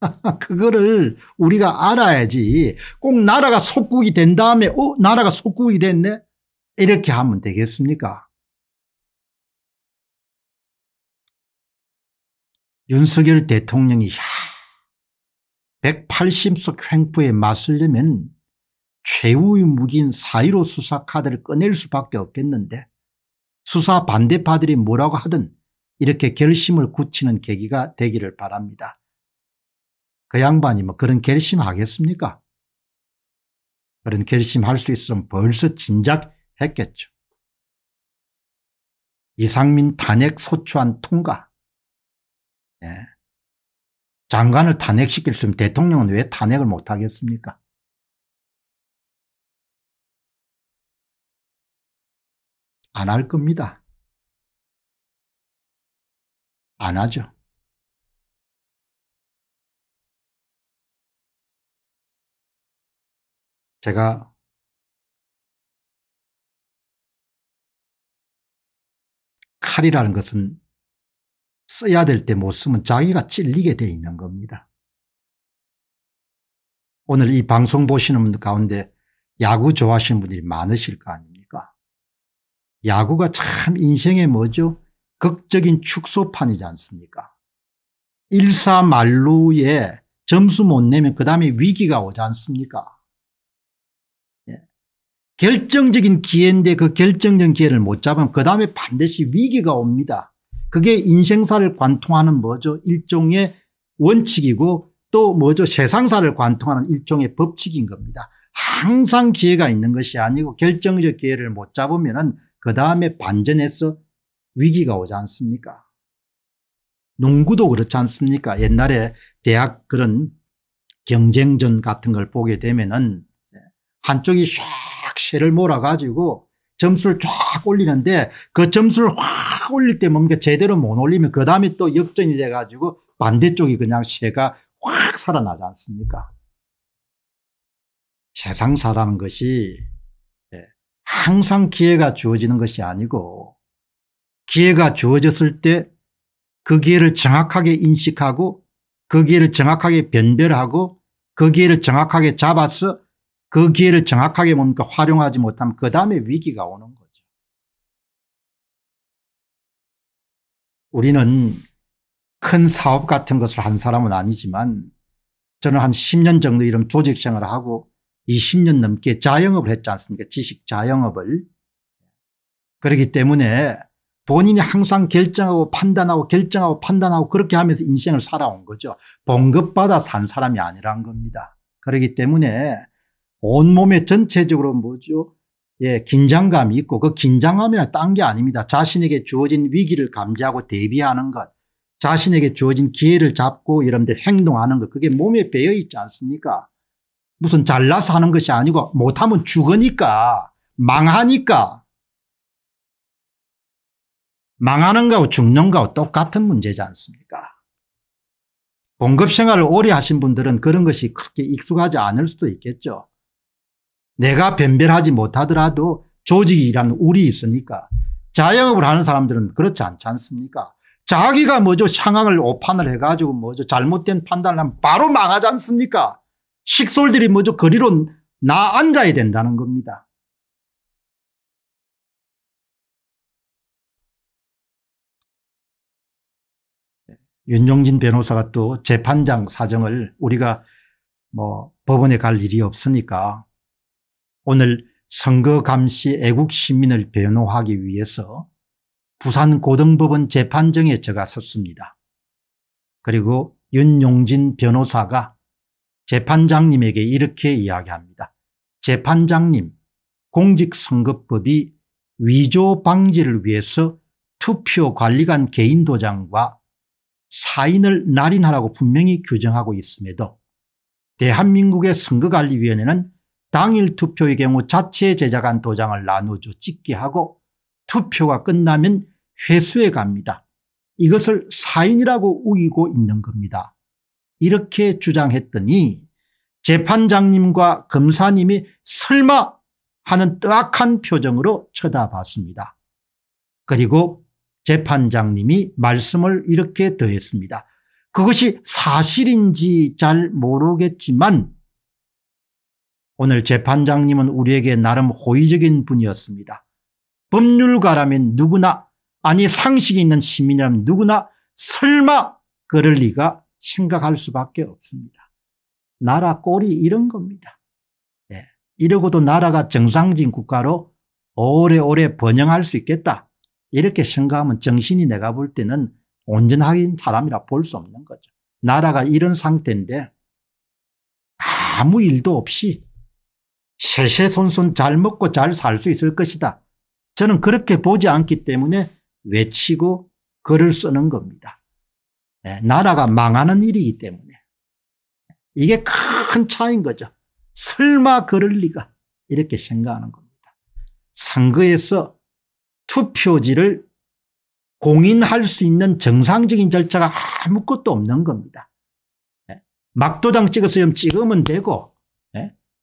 (laughs) 그거를 우리가 알아야지 꼭 나라가 속국이 된 다음에 어 나라가 속국이 됐네 이렇게 하면 되겠습니까? 윤석열 대통령이 180석 횡포에 맞서려면 최후의 무기인 사1로 수사 카드를 꺼낼 수밖에 없겠는데 수사 반대파들이 뭐라고 하든 이렇게 결심을 굳히는 계기가 되기를 바랍니다. 그 양반이 뭐 그런 결심하겠습니까? 그런 결심할 수 있으면 벌써 진작 했겠죠. 이상민 탄핵 소추안 통과. 예. 장관을 탄핵시킬 수 있으면 대통령은 왜 탄핵을 못하겠습니까? 안 할 겁니다. 안 하죠. 제가 칼이라는 것은 써야 될 때 못 쓰면 자기가 찔리게 돼 있는 겁니다. 오늘 이 방송 보시는 분들 가운데 야구 좋아하시는 분들이 많으실 거 아닙니까? 야구가 참 인생의 뭐죠? 극적인 축소판이지 않습니까? 일사만루에 점수 못 내면 그 다음에 위기가 오지 않습니까? 결정적인 기회인데 그 결정적인 기회를 못 잡으면 그 다음에 반드시 위기가 옵니다. 그게 인생사를 관통하는 뭐죠 일종의 원칙이고 또 뭐죠 세상사를 관통하는 일종의 법칙인 겁니다. 항상 기회가 있는 것이 아니고 결정적 기회를 못 잡으면 그 다음에 반전해서 위기가 오지 않습니까 농구도 그렇지 않습니까 옛날에 대학 그런 경쟁전 같은 걸 보게 되면 은 예, 한쪽이 샥 쇠를 몰아가지고 점수를 쫙 올리는데 그 점수를 확 올릴 때 뭔가 제대로 못 올리면 그 다음에 또 역전이 돼가지고 반대쪽이 그냥 쇠가 확 살아나지 않습니까? 세상사라는 것이 예, 항상 기회가 주어지는 것이 아니고 기회가 주어졌을 때 그 기회를 정확하게 인식하고 그 기회를 정확하게 변별하고 그 기회를 정확하게 잡아서 그 기회를 정확하게 뭡니까 활용하지 못하면 그 다음에 위기가 오는 거죠. 우리는 큰 사업 같은 것을 한 사람은 아니지만 저는 한 10년 정도 이런 조직 생활을 하고 20년 넘게 자영업을 했지 않습니까 지식 자영업을. 그렇기 때문에 본인이 항상 결정하고 판단하고 결정하고 판단하고 그렇게 하면서 인생을 살아온 거죠. 봉급받아 산 사람이 아니란 겁니다. 그렇기 때문에 온몸에 전체적으로 뭐죠? 예, 긴장감이 있고 그 긴장감이란 딴 게 아닙니다. 자신에게 주어진 위기를 감지하고 대비하는 것, 자신에게 주어진 기회를 잡고 여러분들 행동하는 것, 그게 몸에 배어 있지 않습니까? 무슨 잘나서 하는 것이 아니고 못하면 죽으니까, 망하니까. 망하는 거하고 죽는 거하고 똑같은 문제지 않습니까? 공급 생활을 오래 하신 분들은 그런 것이 그렇게 익숙하지 않을 수도 있겠죠. 내가 변별하지 못하더라도 조직이라는 울이 있으니까 자영업을 하는 사람들은 그렇지 않지 않습니까 자기가 뭐죠 상황을 오판을 해가지고 뭐죠 잘못된 판단을 하면 바로 망하지 않습니까 식솔들이 뭐죠 거리로 나 앉아야 된다는 겁니다. 네. 윤종진 변호사가 또 재판장 사정을 우리가 뭐 법원에 갈 일이 없으니까 오늘 선거 감시 애국 시민을 변호하기 위해서 부산 고등법원 재판정에 제가 섰습니다. 그리고 윤용진 변호사가 재판장님에게 이렇게 이야기합니다. 재판장님 공직선거법이 위조 방지를 위해서 투표관리관 개인도장과 사인을 날인하라고 분명히 규정하고 있음에도 대한민국의 선거관리위원회는 당일 투표의 경우 자체 제작한 도장을 나눠줘 찍게 하고 투표가 끝나면 회수해 갑니다. 이것을 사인이라고 우기고 있는 겁니다. 이렇게 주장했더니 재판장님과 검사님이 설마 하는 뜨악한 표정으로 쳐다봤습니다. 그리고 재판장님이 말씀을 이렇게 더했습니다. 그것이 사실인지 잘 모르겠지만 오늘 재판장님은 우리에게 나름 호의적인 분이었습니다. 법률가라면 누구나 아니 상식이 있는 시민이라면 누구나 설마 그럴 리가 생각할 수밖에 없습니다. 나라 꼴이 이런 겁니다. 예. 이러고도 나라가 정상적인 국가로 오래오래 번영할 수 있겠다. 이렇게 생각하면 정신이 내가 볼 때는 온전하긴 사람이라 볼 수 없는 거죠. 나라가 이런 상태인데 아무 일도 없이 세세손손 잘 먹고 잘 살 수 있을 것이다. 저는 그렇게 보지 않기 때문에 외치고 글을 쓰는 겁니다. 예, 나라가 망하는 일이기 때문에. 이게 큰 차이인 거죠. 설마 그럴 리가 이렇게 생각하는 겁니다. 선거에서 투표지를 공인할 수 있는 정상적인 절차가 아무것도 없는 겁니다. 예, 막도당 찍어서 좀 찍으면 되고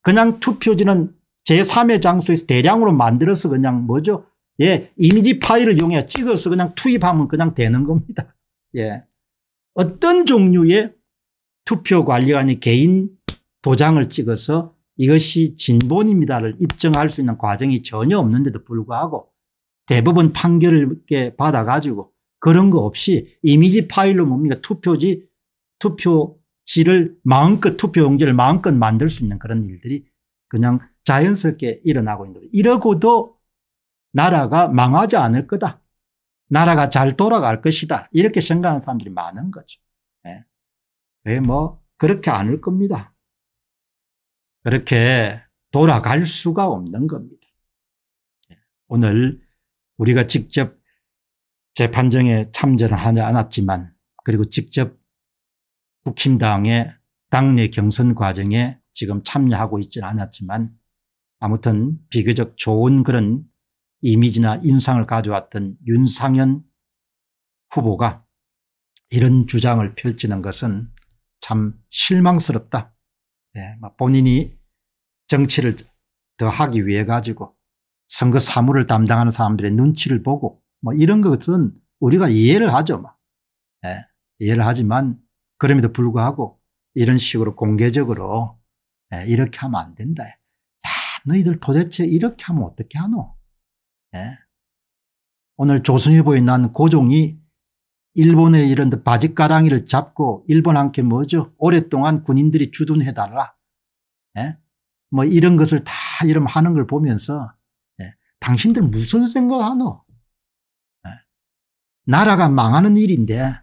그냥 투표지는 제3의 장소에서 대량으로 만들어서 그냥 뭐죠 예 이미지 파일을 이용해 찍어서 그냥 투입하면 그냥 되는 겁니다 (laughs) 예 어떤 종류의 투표관리관이 개인 도장을 찍어서 이것이 진본입니다를 입증할 수 있는 과정이 전혀 없는데도 불구하고 대법원 판결을 받아가지고 그런 거 없이 이미지 파일로 뭡니까 투표지 투표 지를 마음껏 투표용지를 마음껏 만들 수 있는 그런 일들이 그냥 자연스럽게 일어나고 있는 거예요. 이러고도 나라가 망하지 않을 거다. 나라가 잘 돌아갈 것이다. 이렇게 생각하는 사람들이 많은 거죠. 예. 네. 뭐 그렇게 않을 겁니다. 그렇게 돌아갈 수가 없는 겁니다. 예. 오늘 우리가 직접 재판정에 참전을 하지 않았지만 그리고 직접 국힘당의 당내 경선 과정에 지금 참여하고 있지는 않았지만 아무튼 비교적 좋은 그런 이미지나 인상을 가져왔던 윤상현 후보가 이런 주장을 펼치는 것은 참 실망스럽다. 네, 본인이 정치를 더 하기 위해 가지고 선거 사무를 담당하는 사람들의 눈치를 보고 뭐 이런 것은 우리가 이해를 하죠. 뭐. 예, 이해를 하지만 그럼에도 불구하고 이런 식으로 공개적으로 예, 이렇게 하면 안 된다. 야, 너희들 도대체 이렇게 하면 어떻게 하노? 예? 오늘 조선일보에 난 고종이 일본의 이런 바짓가랑이를 잡고 일본한테 뭐죠? 오랫동안 군인들이 주둔해달라. 예? 뭐 이런 것을 다 이름 하는 걸 보면서 예, 당신들 무슨 생각하노? 예. 나라가 망하는 일인데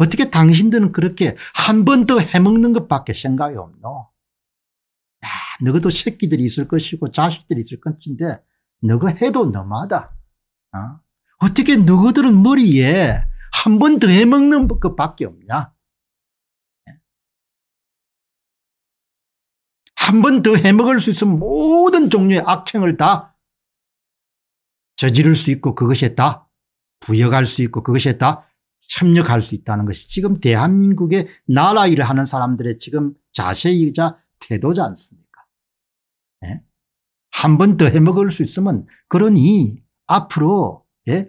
어떻게 당신들은 그렇게 한 번 더 해먹는 것밖에 생각이 없노? 야, 너도 새끼들이 있을 것이고 자식들이 있을 것인데 너가 해도 너마다. 어? 어떻게 너희들은 머리에 한 번 더 해먹는 것밖에 없냐? 예? 한번 더 해먹을 수 있는 모든 종류의 악행을 다 저지를 수 있고 그것에 다 부여갈 수 있고 그것에 다 협력할 수 있다는 것이 지금 대한민국의 나라 일을 하는 사람들의 지금 자세이자 태도지 않습니까 예? 한 번 더 해먹을 수 있으면 그러니 앞으로 예?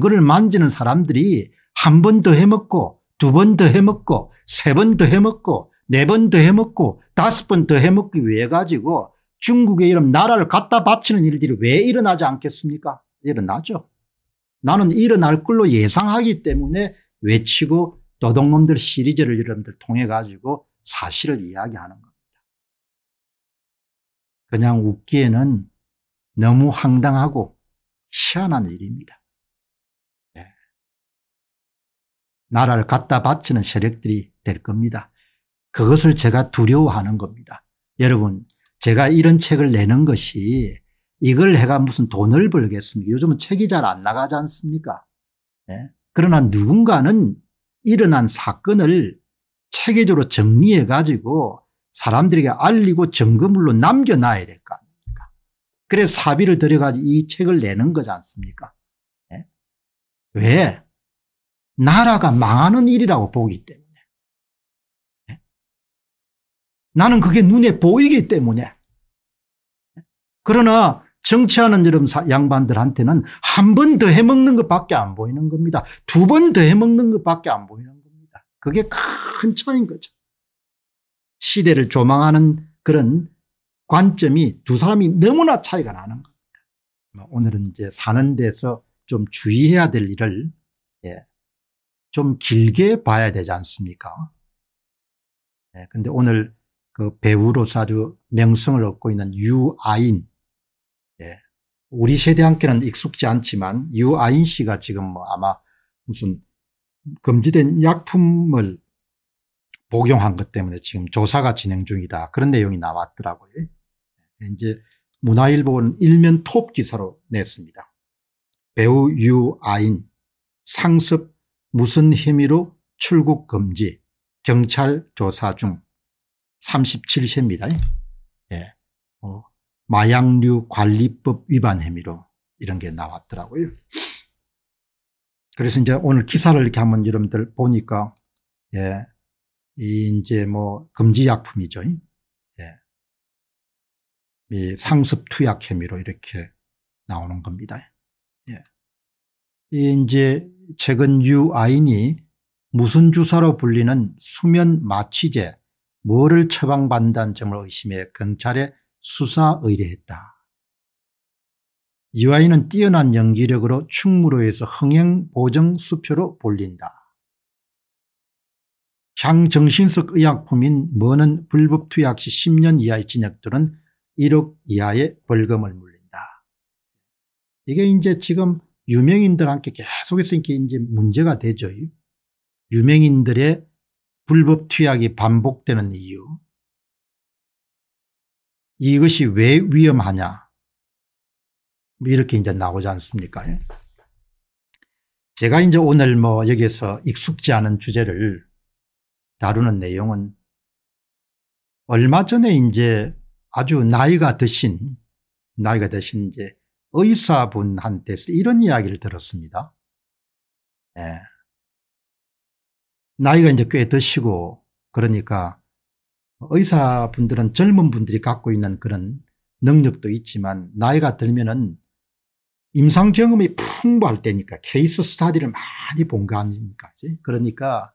선거를 만지는 사람들이 한 번 더 해먹고 두 번 더 해먹고 세 번 더 해먹고 네 번 더 해먹고 다섯 번 더 해먹기 위해 가지고 중국의 이런 나라를 갖다 바치는 일들이 왜 일어나지 않겠습니까 일어나죠. 나는 일어날 걸로 예상하기 때문에 외치고 노동놈들 시리즈를 여러분들 통해 가지고 사실을 이야기하는 겁니다. 그냥 웃기에는 너무 황당하고 희한한 일입니다. 네. 나라를 갖다 바치는 세력들이 될 겁니다. 그것을 제가 두려워하는 겁니다. 여러분 제가 이런 책을 내는 것이 이걸 해가 무슨 돈을 벌겠습니까 요즘은 책이 잘 안 나가지 않습니까 네. 그러나 누군가는 일어난 사건을 체계적으로 정리해 가지고 사람들에게 알리고 점검물로 남겨놔야 될 거 아닙니까 그래서 사비를 들여가지고 이 책을 내는 거지 않습니까 네? 왜 나라가 망하는 일이라고 보기 때문에 네? 나는 그게 눈에 보이기 때문에 예? 그러나 정치하는 여름 양반들한테는 한 번 더 해먹는 것밖에 안 보이는 겁니다. 두 번 더 해먹는 것밖에 안 보이는 겁니다. 그게 큰 차이인 거죠. 시대를 조망하는 그런 관점이 두 사람이 너무나 차이가 나는 겁니다. 뭐 오늘은 이제 사는 데서 좀 주의해야 될 일을 예, 좀 길게 봐야 되지 않습니까? 예, 근데 오늘 그 배우로서 아주 명성을 얻고 있는 유아인 우리 세대함께는 익숙지 않지만 유아인 씨가 지금 뭐 아마 무슨 금지된 약품을 복용한 것 때문에 지금 조사가 진행 중이다. 그런 내용이 나왔더라고요. 예, 이제 문화일보는 일면 톱 기사로 냈습니다. 배우 유아인 상습 무슨 혐의로 출국 금지 경찰 조사 중 37세입니다. 예. 어, 마약류 관리법 위반 혐의로 이런 게 나왔더라고요. 그래서 이제 오늘 기사를 이렇게 한번 여러분들 보니까 예, 이 이제 뭐 금지약품이죠. 예. 이 상습 투약 혐의로 이렇게 나오는 겁니다. 예. 이 이제 최근 유아인이 무슨 주사로 불리는 수면 마취제 뭐를 처방받는다는 점을 의심해 경찰에 수사 의뢰했다. 이와이는 뛰어난 연기력으로 충무로에서 흥행 보정 수표로 불린다. 향정신석 의약품인 머는 불법 투약 시 10년 이하의 진약들은 1억 이하의 벌금을 물린다. 이게 이제 지금 유명인들한테 계속해서 이 이제 문제가 되죠. 유명인들의 불법 투약이 반복되는 이유. 이것이 왜 위험하냐. 뭐 이렇게 이제 나오지 않습니까? 예. 제가 이제 오늘 뭐여기서 익숙지 않은 주제를 다루는 내용은 얼마 전에 이제 아주 나이가 드신, 나이가 드신 이제 의사분한테서 이런 이야기를 들었습니다. 예. 나이가 이제 꽤 드시고 그러니까 의사분들은 젊은 분들이 갖고 있는 그런 능력도 있지만 나이가 들면은 임상 경험이 풍부할 때니까 케이스 스타디를 많이 본 거 아닙니까? 그러니까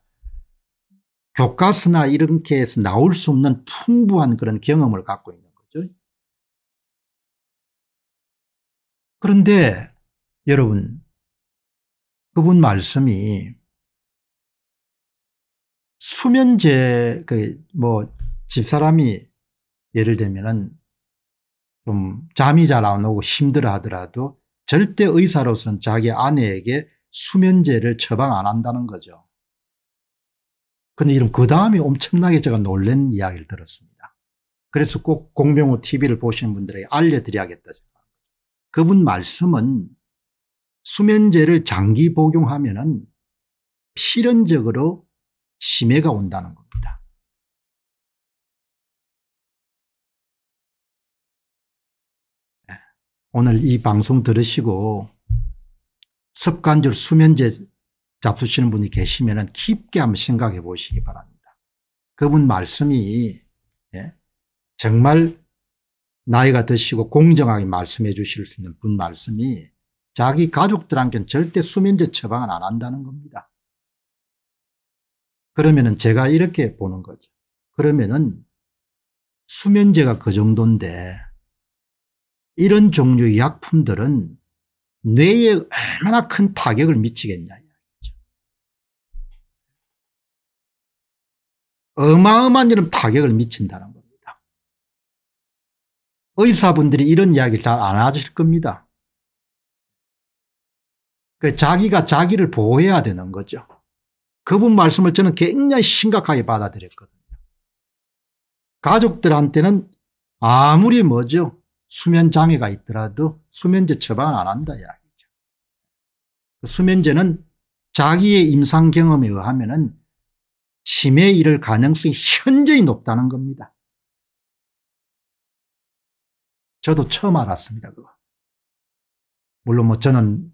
교과서나 이렇게 해서 나올 수 없는 풍부한 그런 경험을 갖고 있는 거죠. 그런데 여러분 그분 말씀이 수면제 그뭐 집사람이 예를 들면은 좀 잠이 잘 안 오고 힘들어 하더라도 절대 의사로서는 자기 아내에게 수면제를 처방 안 한다는 거죠. 근데 이런 그 다음에 엄청나게 제가 놀란 이야기를 들었습니다. 그래서 꼭 공병호 TV를 보시는 분들에게 알려드려야겠다. 그분 말씀은 수면제를 장기 복용하면은 필연적으로 치매가 온다는 겁니다. 오늘 이 방송 들으시고 습관절 수면제 잡수시는 분이 계시면 깊게 한번 생각해 보시기 바랍니다. 그분 말씀이 예? 정말 나이가 드시고 공정하게 말씀해 주실 수 있는 분 말씀이 자기 가족들한테는 절대 수면제 처방을 안 한다는 겁니다. 그러면은 제가 이렇게 보는 거죠. 그러면은 수면제가 그 정도인데 이런 종류의 약품들은 뇌에 얼마나 큰 타격을 미치겠냐. 어마어마한 이런 타격을 미친다는 겁니다. 의사분들이 이런 이야기를 잘 안 하실 겁니다. 그 자기가 자기를 보호해야 되는 거죠. 그분 말씀을 저는 굉장히 심각하게 받아들였거든요. 가족들한테는 아무리 뭐죠. 수면 장애가 있더라도 수면제 처방을 안 한다 이야기죠. 그 수면제는 자기의 임상 경험에 의하면 은치매 이를 가능성이 현저히 높다는 겁니다. 저도 처음 알았습니다. 그거. 물론 뭐 저는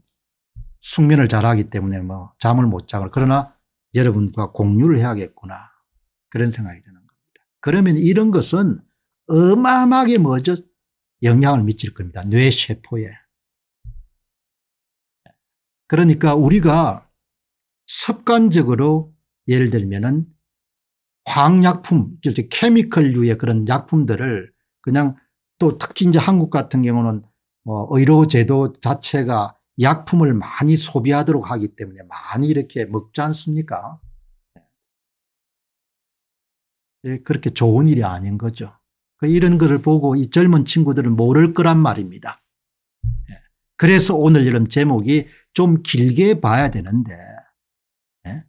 숙면을 잘하기 때문에 뭐 잠을 못자거 그러나 여러분과 공유를 해야겠구나 그런 생각이 드는 겁니다. 그러면 이런 것은 어마어마하게 뭐죠? 영향을 미칠 겁니다. 뇌세포에. 그러니까 우리가 습관적으로 예를 들면은 화학약품, 케미컬류의 그런 약품들을 그냥 또 특히 이제 한국 같은 경우는 뭐 의료제도 자체가 약품을 많이 소비하도록 하기 때문에 많이 이렇게 먹지 않습니까? 네, 그렇게 좋은 일이 아닌 거죠. 그 이런 것을 보고 이 젊은 친구들은 모를 거란 말입니다. 예. 그래서 오늘 이런 제목이 좀 길게 봐야 되는데 예.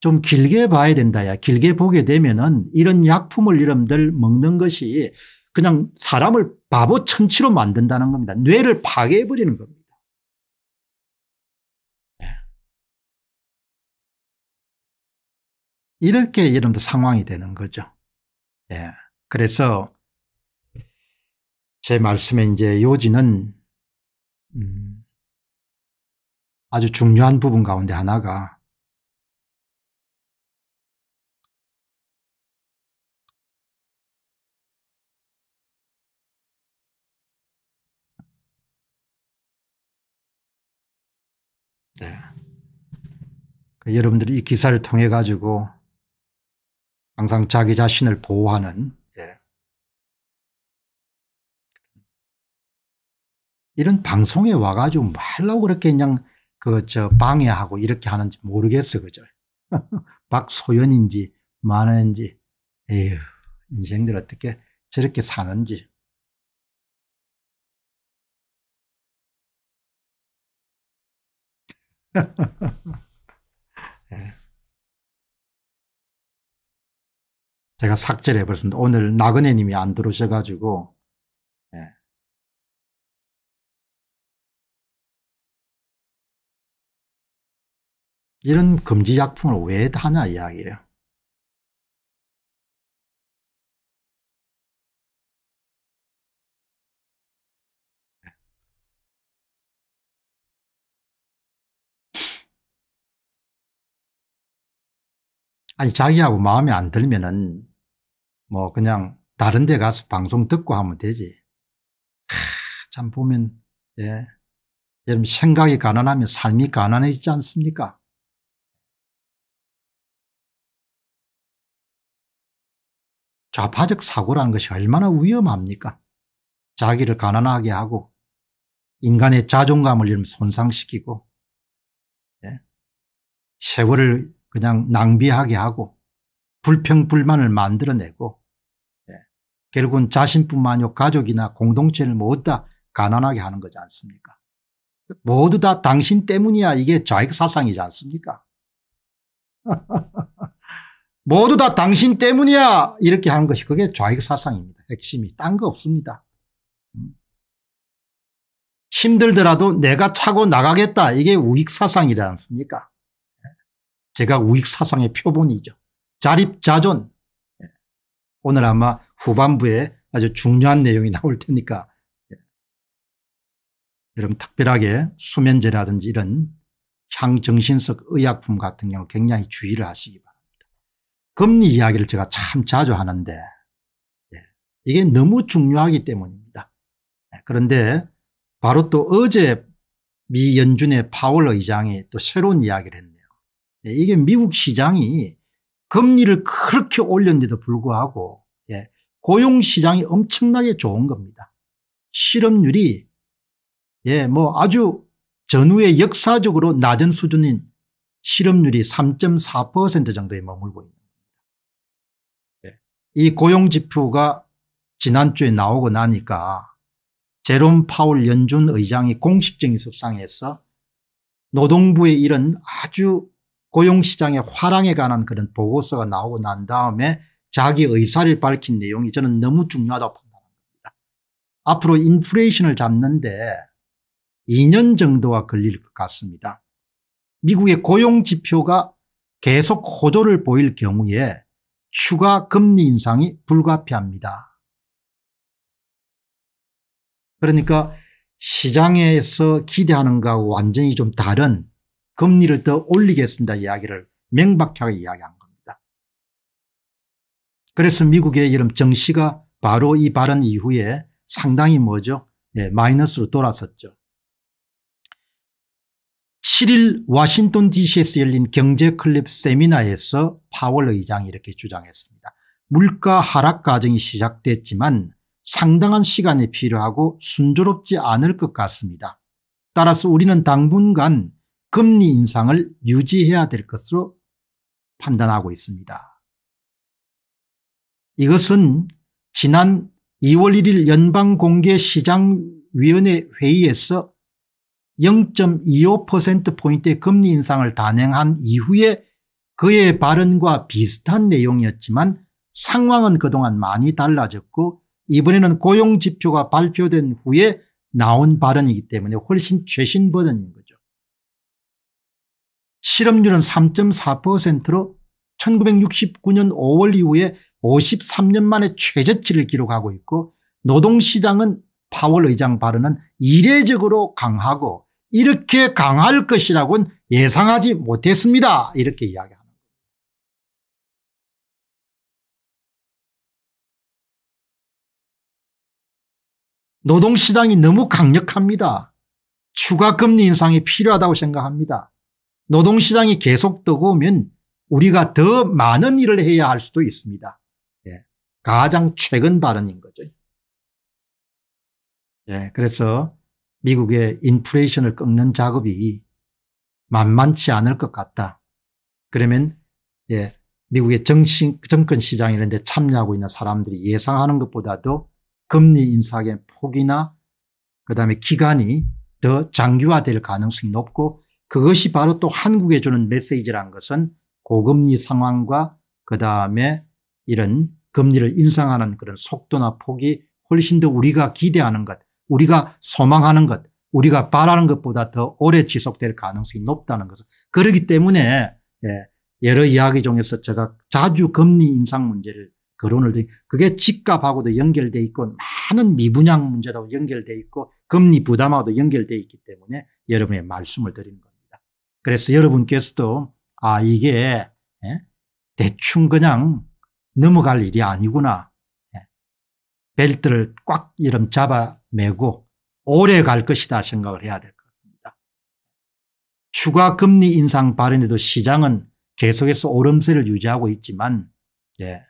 좀 길게 봐야 된다야. 길게 보게 되면은 이런 약품을 이름들 먹는 것이 그냥 사람을 바보 천치로 만든다는 겁니다. 뇌를 파괴해버리는 겁니다. 예. 이렇게 여러분들 상황이 되는 거죠. 예. 그래서 제 말씀의 이제 요지는 음 아주 중요한 부분 가운데 하나가 네. 그 여러분들이 이 기사를 통해 가지고 항상 자기 자신을 보호하는 이런 방송에 와가지고 말라고 그렇게 그냥 그 저 방해하고 이렇게 하는지 모르겠어 그죠. 박소연인지 (laughs) 만화인지 에휴 인생들 어떻게 저렇게 사는지. (laughs) 예. 제가 삭제를 해버렸습니다. 오늘 나그네님이 안 들어오셔가지고 이런 금지 약품을 왜 하냐 이야기예요. 아니 자기하고 마음에 안 들면은 뭐 그냥 다른 데 가서 방송 듣고 하면 되지. 하, 참 보면 예. 여러분 생각이 가난하면 삶이 가난해지지 않습니까? 좌파적 사고라는 것이 얼마나 위험합니까? 자기를 가난하게 하고 인간의 자존감을 손상시키고 네. 세월을 그냥 낭비하게 하고 불평불만을 만들어내고 네. 결국은 자신뿐만 아니고 가족이나 공동체를 모두 다 가난하게 하는 거지 않습니까? 모두 다 당신 때문이야 이게 좌익 사상이지 않습니까? (laughs) 모두 다 당신 때문이야 이렇게 하는 것이 그게 좌익 사상입니다. 핵심이 딴 거 없습니다. 음. 힘들더라도 내가 차고 나가겠다 이게 우익 사상이지 않습니까? 예. 제가 우익 사상의 표본이죠. 자립자존. 예. 오늘 아마 후반부에 아주 중요한 내용이 나올 테니까 예. 여러분 특별하게 수면제라든지 이런 향정신석 의약품 같은 경우 굉장히 주의를 하시기 바랍니다. 금리 이야기를 제가 참 자주 하는데 예, 이게 너무 중요하기 때문입니다. 예, 그런데 바로 또 어제 미 연준의 파월 의장이 또 새로운 이야기를 했네요. 예, 이게 미국 시장이 금리를 그렇게 올렸는데도 불구하고 고용시장이 엄청나게 좋은 겁니다. 실업률이 예, 뭐 아주 전후의 역사적으로 낮은 수준인 실업률이 3.4% 정도에 머물고 있는 이 고용 지표가 지난주에 나오고 나니까 제롬 파울 연준 의장이 공식적인 석상에서 노동부의 이런 아주 고용시장의 화랑에 관한 그런 보고서가 나오고 난 다음에 자기 의사를 밝힌 내용이 저는 너무 중요하다고 판단합니다. 앞으로 인플레이션을 잡는데 2년 정도가 걸릴 것 같습니다. 미국의 고용지표가 계속 호조를 보일 경우에 추가 금리 인상이 불가피합니다. 그러니까 시장에서 기대하는 것하고 완전히 좀 다른 금리를 더 올리겠습니다 이야기를 명박하게 이야기한 겁니다. 그래서 미국의 이름 정시가 바로 이 발언 이후에 상당히 뭐죠 네, 마이너스로 돌아섰죠. 7일 워싱턴 DC에서 열린 경제클립 세미나에서 파월 의장이 이렇게 주장했습니다. 물가 하락 과정이 시작됐지만 상당한 시간이 필요하고 순조롭지 않을 것 같습니다. 따라서 우리는 당분간 금리 인상을 유지해야 될 것으로 판단하고 있습니다. 이것은 지난 2월 1일 연방공개시장위원회 회의에서 0.25%포인트의 금리 인상을 단행한 이후에 그의 발언과 비슷한 내용이었지만 상황은 그동안 많이 달라졌고 이번에는 고용지표가 발표된 후에 나온 발언이기 때문에 훨씬 최신 버전인 거죠. 실업률은 3.4%로 1969년 5월 이후에 53년 만에 최저치를 기록하고 있고 노동시장은 파월 의장 발언은 이례적으로 강하고 이렇게 강할 것이라고는 예상하지 못했습니다. 이렇게 이야기합니다. 노동시장이 너무 강력합니다. 추가 금리 인상이 필요하다고 생각합니다. 노동시장이 계속 뜨거우면 우리가 더 많은 일을 해야 할 수도 있습니다. 예. 가장 최근 발언인 거죠. 예, 그래서 미국의 인플레이션을 꺾는 작업이 만만치 않을 것 같다. 그러면 예, 미국의 정신, 정권 시장 이런 데 참여하고 있는 사람들이 예상하는 것보다도 금리 인상의 폭이나 그다음에 기간이 더 장기화될 가능성이 높고 그것이 바로 또 한국에 주는 메시지란 것은 고금리 상황과 그다음에 이런 금리를 인상하는 그런 속도나 폭이 훨씬 더 우리가 기대하는 것 우리가 소망하는 것, 우리가 바라는 것보다 더 오래 지속될 가능성이 높다는 것은 그렇기 때문에 예, 여러 이야기 중에서 제가 자주 금리 인상 문제를 거론을 드린 그게 집값하고도 연결돼 있고 많은 미분양 문제도 연결돼 있고 금리 부담하고도 연결돼 있기 때문에 여러분의 말씀을 드리는 겁니다. 그래서 여러분께서도 아 이게 예, 대충 그냥 넘어갈 일이 아니구나 벨트를 꽉 이름 잡아매고 오래 갈 것이다 생각을 해야 될 것 같습니다. 추가 금리 인상 발언에도 시장은 계속해서 오름세를 유지하고 있지만 예,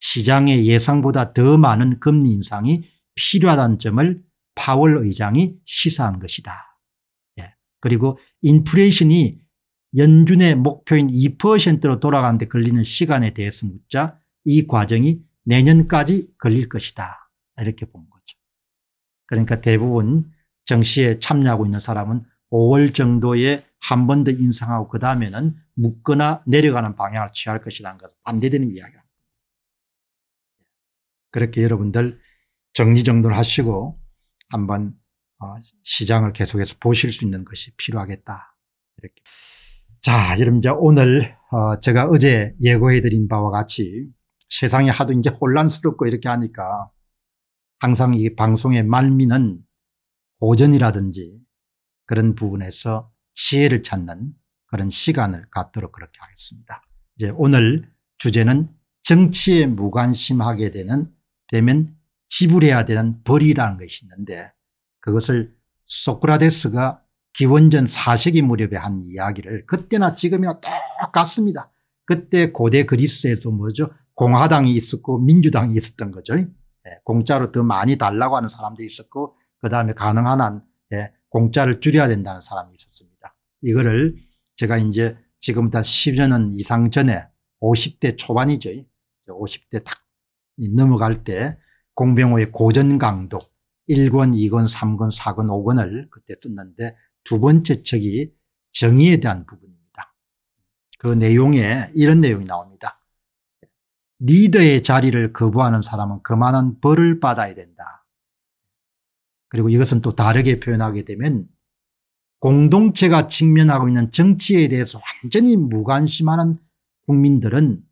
시장의 예상보다 더 많은 금리 인상이 필요하다는 점을 파월 의장이 시사한 것이다. 예, 그리고 인플레이션이 연준의 목표인 2%로 돌아가는데 걸리는 시간에 대해서 묻자 이 과정이 내년까지 걸릴 것이다. 이렇게 본 거죠. 그러니까 대부분 정시에 참여하고 있는 사람은 5월 정도에 한 번 더 인상하고 그 다음에는 묶거나 내려가는 방향을 취할 것이라는 것 반대되는 이야기다 그렇게 여러분들 정리정돈 하시고 한번 어, 시장을 계속해서 보실 수 있는 것이 필요하겠다. 이렇게. 자, 여러분 이제 오늘 어, 제가 어제 예고해드린 바와 같이 세상이하도 이제 혼란스럽고 이렇게 하니까 항상 이 방송의 말미는 고전이라든지 그런 부분에서 지혜를 찾는 그런 시간을 갖도록 그렇게 하겠습니다. 이제 오늘 주제는 정치에 무관심하게 되는 되면 지불해야 되는 벌이라는 것이 있는데 그것을 소크라테스가 기원전 4세기 무렵에 한 이야기를 그때나 지금이나 똑같습니다. 그때 고대 그리스에서 뭐죠 공화당이 있었고 민주당이 있었던 거죠. 예, 공짜로 더 많이 달라고 하는 사람들이 있었고 그다음에 가능한 한 예, 공짜를 줄여야 된다는 사람이 있었습니다. 이거를 제가 이제 지금부 10년 이상 전에 50대 초반이죠. 50대 딱 넘어갈 때 공병호의 고전강독 1권, 2권, 3권, 4권, 5권을 그때 썼는데 두 번째 책이 정의에 대한 부분입니다. 그 내용에 이런 내용이 나옵니다. 리더의 자리를 거부하는 사람은 그만한 벌을 받아야 된다. 그리고 이것은 또 다르게 표현하게 되면 공동체가 직면하고 있는 정치에 대해서 완전히 무관심하는 국민들은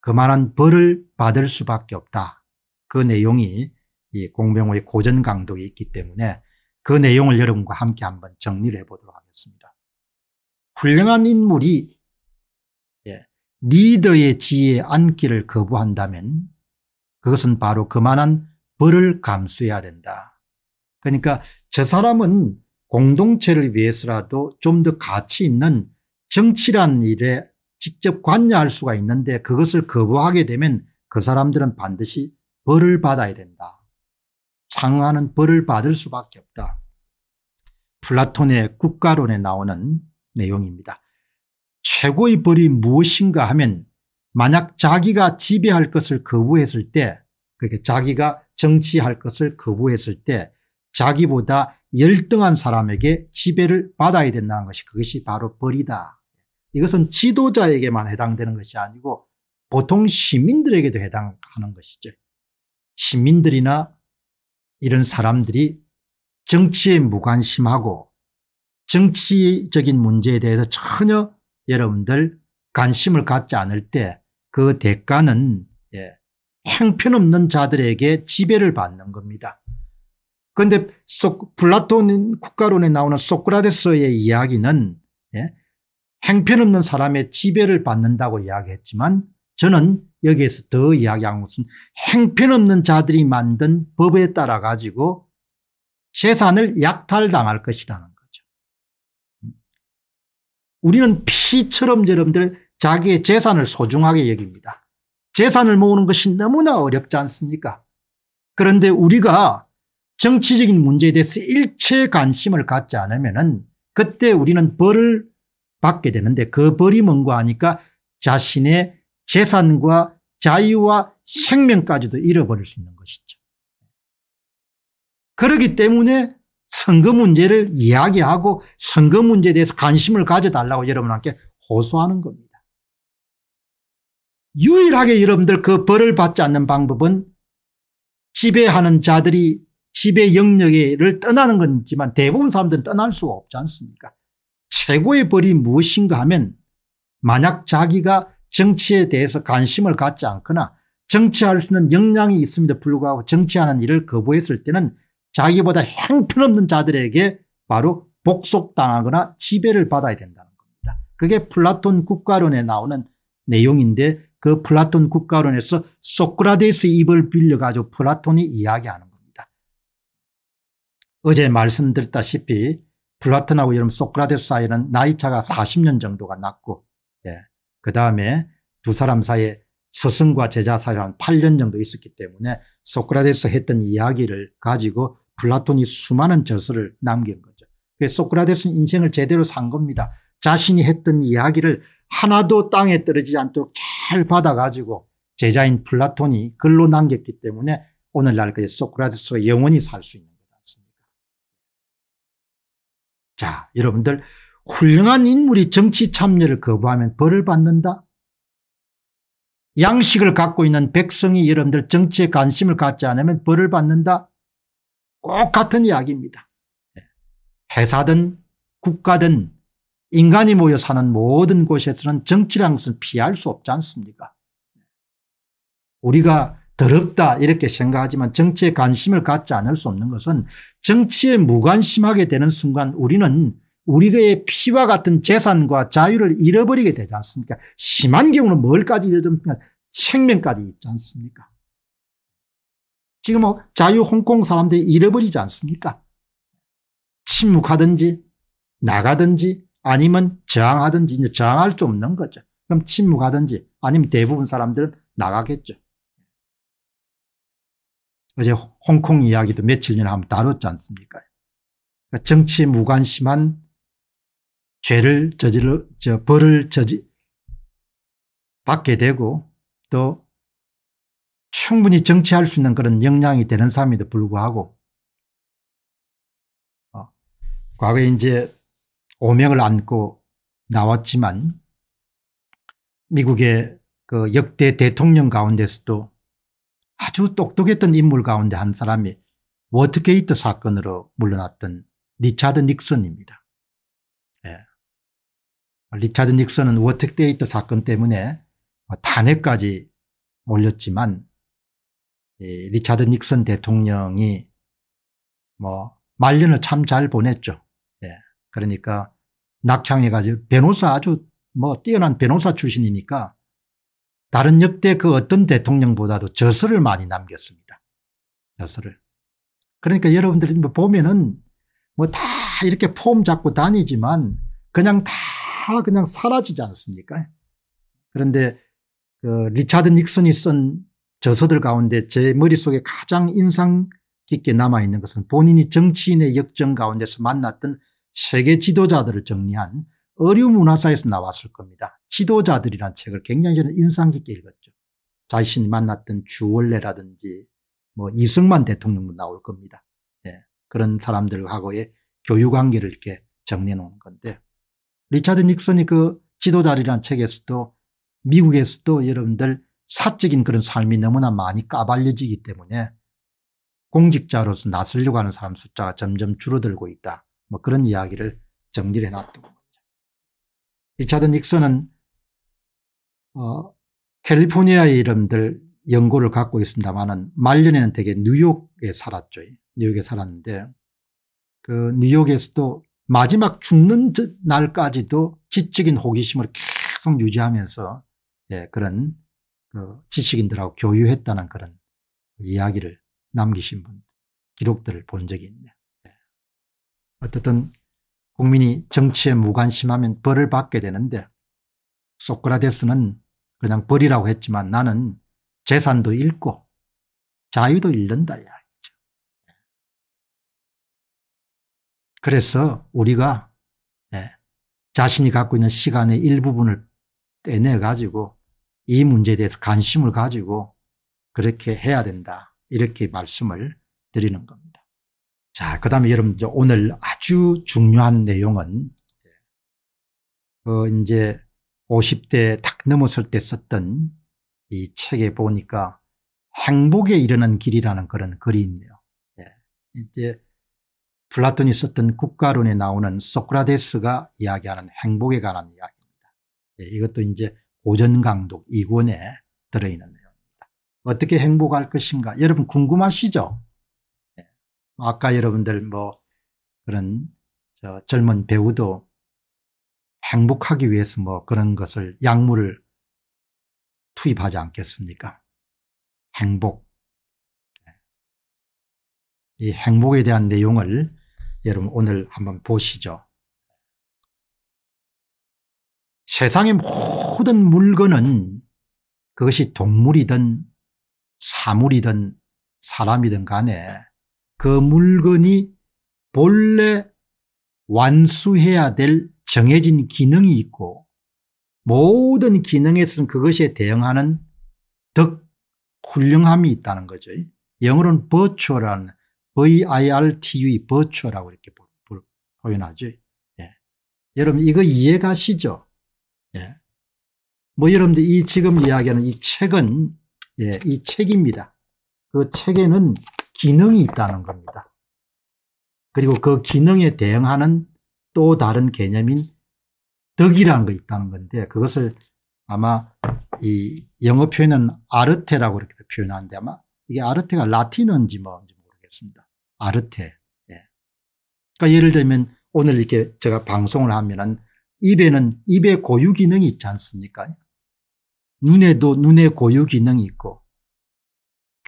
그만한 벌을 받을 수밖에 없다. 그 내용이 이 공병호의 고전 강도에 있기 때문에 그 내용을 여러분과 함께 한번 정리를 해보도록 하겠습니다. 훌륭한 인물이 리더의 지혜에 앉기를 거부한다면 그것은 바로 그만한 벌을 감수해야 된다. 그러니까 저 사람은 공동체를 위해서라도 좀 더 가치 있는 정치란 일에 직접 관여할 수가 있는데 그것을 거부하게 되면 그 사람들은 반드시 벌을 받아야 된다. 상응하는 벌을 받을 수밖에 없다. 플라톤의 국가론에 나오는 내용입니다. 최고의 벌이 무엇인가 하면 만약 자기가 지배할 것을 거부했을 때 그게 그러니까 자기가 정치할 것을 거부했을 때 자기보다 열등한 사람에게 지배를 받아야 된다는 것이 그것이 바로 벌이다. 이것은 지도자에게만 해당되는 것이 아니고 보통 시민들에게도 해당하는 것이죠. 시민들이나 이런 사람들이 정치에 무관심하고 정치적인 문제에 대해서 전혀 여러분들 관심을 갖지 않을 때 그 대가는 예, 행편없는 자들에게 지배를 받는 겁니다. 그런데 플라톤 국가론에 나오는 소크라테스의 이야기는 예, 행편없는 사람의 지배를 받는다고 이야기했지만 저는 여기에서 더 이야기한 것은 행편없는 자들이 만든 법에 따라 가지고 재산을 약탈당할 것이다 우리는 피처럼 저러분들 자기의 재산을 소중하게 여깁니다. 재산을 모으는 것이 너무나 어렵지 않습니까? 그런데 우리가 정치적인 문제에 대해서 일체 관심을 갖지 않으면 그때 우리는 벌을 받게 되는데 그 벌이 뭔가 하니까 자신의 재산과 자유와 생명까지도 잃어버릴 수 있는 것이죠. 그렇기 때문에 선거 문제를 이야기하고 선거 문제에 대해서 관심을 가져달라고 여러분께 호소하는 겁니다. 유일하게 여러분들 그 벌을 받지 않는 방법은 지배하는 자들이 지배 영역을 떠나는 건지만 대부분 사람들은 떠날 수가 없지 않습니까 최고의 벌이 무엇인가 하면 만약 자기가 정치에 대해서 관심을 갖지 않거나 정치할 수 있는 역량이 있음에도 불구하고 정치하는 일을 거부했을 때는 자기보다 행편없는 자들에게 바로 복속당하거나 지배를 받아야 된다는 겁니다. 그게 플라톤 국가론에 나오는 내용인데 그 플라톤 국가론에서 소크라테스 입을 빌려가지고 플라톤이 이야기하는 겁니다. 어제 말씀드렸다시피 플라톤하고 여러분 소크라테스 사이는 나이차가 40년 정도가 났고 예. 그 다음에 두 사람 사이에 스승과 제자 사이는 8년 정도 있었기 때문에 소크라테스 했던 이야기를 가지고 플라톤이 수많은 저서를 남긴 거죠. 소크라테스는 인생을 제대로 산 겁니다. 자신이 했던 이야기를 하나도 땅에 떨어지지 않도록 잘 받아가지고 제자인 플라톤이 글로 남겼기 때문에 오늘날까지 소크라테스가 영원히 살 수 있는 거지 습니까 자, 여러분들 훌륭한 인물이 정치 참여를 거부하면 벌을 받는다? 양식을 갖고 있는 백성이 여러분들 정치에 관심을 갖지 않으면 벌을 받는다? 꼭 같은 이야기입니다. 회사든 국가든 인간이 모여 사는 모든 곳에서는 정치라는 것은 피할 수 없지 않습니까 우리가 더럽다 이렇게 생각하지만 정치에 관심을 갖지 않을 수 없는 것은 정치에 무관심하게 되는 순간 우리는 우리의 피와 같은 재산과 자유를 잃어버리게 되지 않습니까 심한 경우는 뭘까지 잃어버립니 생명까지 있지 않습니까 지금 뭐 자유 홍콩 사람들이 잃어버리지 않습니까? 침묵하든지 나가든지 아니면 저항하든지 이제 저항할 수 없는 거죠. 그럼 침묵하든지 아니면 대부분 사람들은 나가겠죠. 어제 홍콩 이야기도 며칠 전에 한번 다뤘지 않습니까? 그러니까 정치 무관심한 죄를 저지를 저 벌을 저지 받게 되고 또 충분히 정치할 수 있는 그런 역량이 되는 사람에도 불구하고 어, 과거에 이제 오명을 안고 나왔지만 미국의 그 역대 대통령 가운데서도 아주 똑똑했던 인물 가운데 한 사람이 워터게이트 사건으로 물러났던 리차드 닉슨입니다. 예. 리차드 닉슨은 워터게이트 사건 때문에 탄핵까지 몰렸지만 리차드 닉슨 대통령이 뭐 말년을 참 잘 보냈죠. 예. 그러니까 낙향해가지고 변호사 아주 뭐 뛰어난 변호사 출신이니까 다른 역대 그 어떤 대통령보다도 저서를 많이 남겼습니다. 저서를. 그러니까 여러분들이 뭐 보면은 뭐 다 이렇게 폼 잡고 다니지만 그냥 다 그냥 사라지지 않습니까? 그런데 그 리차드 닉슨이 쓴 저서들 가운데 제 머릿속에 가장 인상 깊게 남아있는 것은 본인이 정치인의 역정 가운데서 만났던 세계 지도자들을 정리한 어류문화사에서 나왔을 겁니다. 지도자들이란 책을 굉장히 저는 인상 깊게 읽었죠. 자신이 만났던 주원래라든지 뭐 이승만 대통령도 나올 겁니다. 네. 그런 사람들하고의 교유관계를 이렇게 정리해 놓은 건데 리차드 닉슨이 그 지도자리란 책에서도 미국에서도 여러분들 사적인 그런 삶이 너무나 많이 까발려지기 때문에 공직자로서 나서려고 하는 사람 숫자가 점점 줄어들고 있다. 뭐 그런 이야기를 정리를 해놨던 겁니다. 리차드 닉슨은 어, 캘리포니아의 이름들 연고를 갖고 있습니다만은 말년에는 되게 뉴욕에 살았죠. 뉴욕에 살았는데 그 뉴욕에서도 마지막 죽는 날까지도 지적인 호기심을 계속 유지하면서 예, 그런 그 지식인들하고 교유했다는 그런 이야기를 남기신 분 기록들을 본 적이 있네요. 네. 예. 어쨌든 국민이 정치에 무관심하면 벌을 받게 되는데 소크라테스는 그냥 벌이라고 했지만 나는 재산도 잃고 자유도 잃는다 이야기죠. 예. 그래서 우리가 네. 자신이 갖고 있는 시간의 일부분을 떼내 가지고 이 문제에 대해서 관심을 가지고 그렇게 해야 된다. 이렇게 말씀을 드리는 겁니다. 자, 그 다음에 여러분 오늘 아주 중요한 내용은 어, 이제 50대 딱 넘었을 때 썼던 이 책에 보니까 행복에 이르는 길이라는 그런 글이 있네요. 예. 이제 플라톤이 썼던 국가론에 나오는 소크라테스가 이야기하는 행복에 관한 이야기입니다. 예. 이것도 이제 고전강독 2권에 들어있는 내용입니다. 어떻게 행복할 것인가 여러분 궁금하시죠? 예. 뭐 아까 여러분들 뭐 그런 젊은 배우도 행복하기 위해서 뭐 그런 것을 약물을 투입하지 않겠습니까? 행복. 예. 이 행복에 대한 내용을 여러분 오늘 한번 보시죠. 세상의 모든 물건은 그것이 동물이든 사물이든 사람이든 간에 그 물건이 본래 완수해야 될 정해진 기능이 있고 모든 기능에서는 그것에 대응하는 덕, 훌륭함이 있다는 거죠. 영어로는 v i r t V-I-R-T-U, v i r t u e, 고 이렇게 표현하죠. 예. 여러분 이거 이해 가시죠? 예. 뭐 여러분들 이 지금 이야기하는 이 책은 예, 이 책입니다. 그 책에는 기능이 있다는 겁니다. 그리고 그 기능에 대응하는 또 다른 개념인 덕이라는 게 있다는 건데 그것을 아마 이 영어 표현은 아르테라고 이렇게 표현하는데 아마 이게 아르테가 라틴어인지 뭔지 모르겠습니다. 아르테. 예. 그러니까 예를 들면 오늘 이렇게 제가 방송을 하면은 입에는 입의 고유 기능이 있지 않습니까? 눈에도 눈의 고유 기능이 있고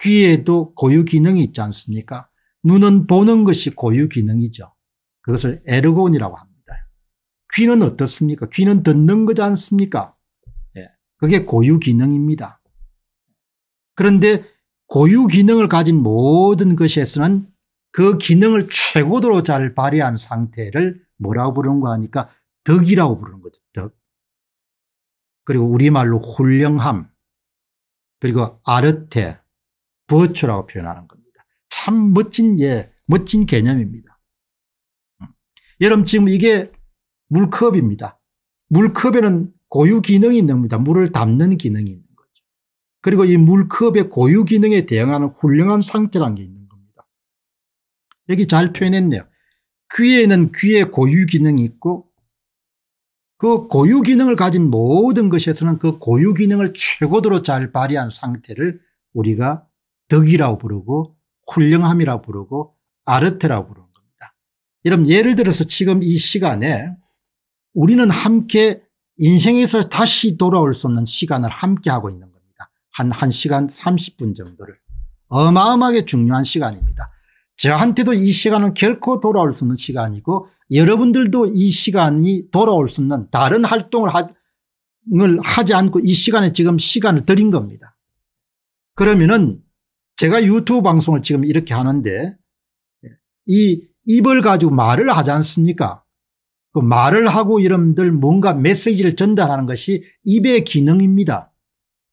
귀에도 고유 기능이 있지 않습니까? 눈은 보는 것이 고유 기능이죠. 그것을 에르곤이라고 합니다. 귀는 어떻습니까? 귀는 듣는 거지 않습니까? 예, 그게 고유 기능입니다. 그런데 고유 기능을 가진 모든 것에서는 그 기능을 최고도로 잘 발휘한 상태를 뭐라고 부르는 거 하니까 덕이라고 부르는 거죠. 덕. 그리고 우리말로 훌륭함. 그리고 아르테, 부어초라고 표현하는 겁니다. 참 멋진 예, 멋진 개념입니다. 음. 여러분 지금 이게 물컵입니다. 물컵에는 고유 기능이 있는 겁니다. 물을 담는 기능이 있는 거죠. 그리고 이 물컵의 고유 기능에 대응하는 훌륭한 상태라는 게 있는 겁니다. 여기 잘 표현했네요. 귀에는 귀의 고유 기능이 있고 그 고유 기능을 가진 모든 것에서는 그 고유 기능을 최고도로 잘 발휘한 상태를 우리가 덕이라고 부르고 훌륭함이라고 부르고 아르테라고 부르는 겁니다. 여러분 예를 들어서 지금 이 시간에 우리는 함께 인생에서 다시 돌아올 수 없는 시간을 함께 하고 있는 겁니다. 한 1시간 30분 정도를 어마어마하게 중요한 시간입니다. 저한테도 이 시간은 결코 돌아올 수 없는 시간이고 여러분들도 이 시간이 돌아올 수 없는 다른 활동을 하, 하지 않고 이 시간에 지금 시간을 드린 겁니다. 그러면은 제가 유튜브 방송을 지금 이렇게 하는데 이 입을 가지고 말을 하지 않습니까? 그 말을 하고 여러분들 뭔가 메시지를 전달하는 것이 입의 기능입니다.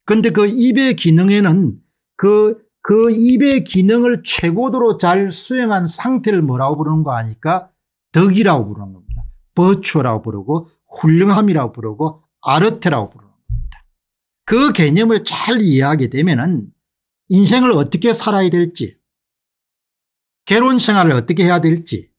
그런데 그 입의 기능에는 그그 입의 기능을 최고도로 잘 수행한 상태를 뭐라고 부르는 거 아니까 덕이라고 부르는 겁니다. 버추라고 부르고 훌륭함이라고 부르고 아르테라고 부르는 겁니다. 그 개념을 잘 이해하게 되면은 인생을 어떻게 살아야 될지 개론 생활을 어떻게 해야 될지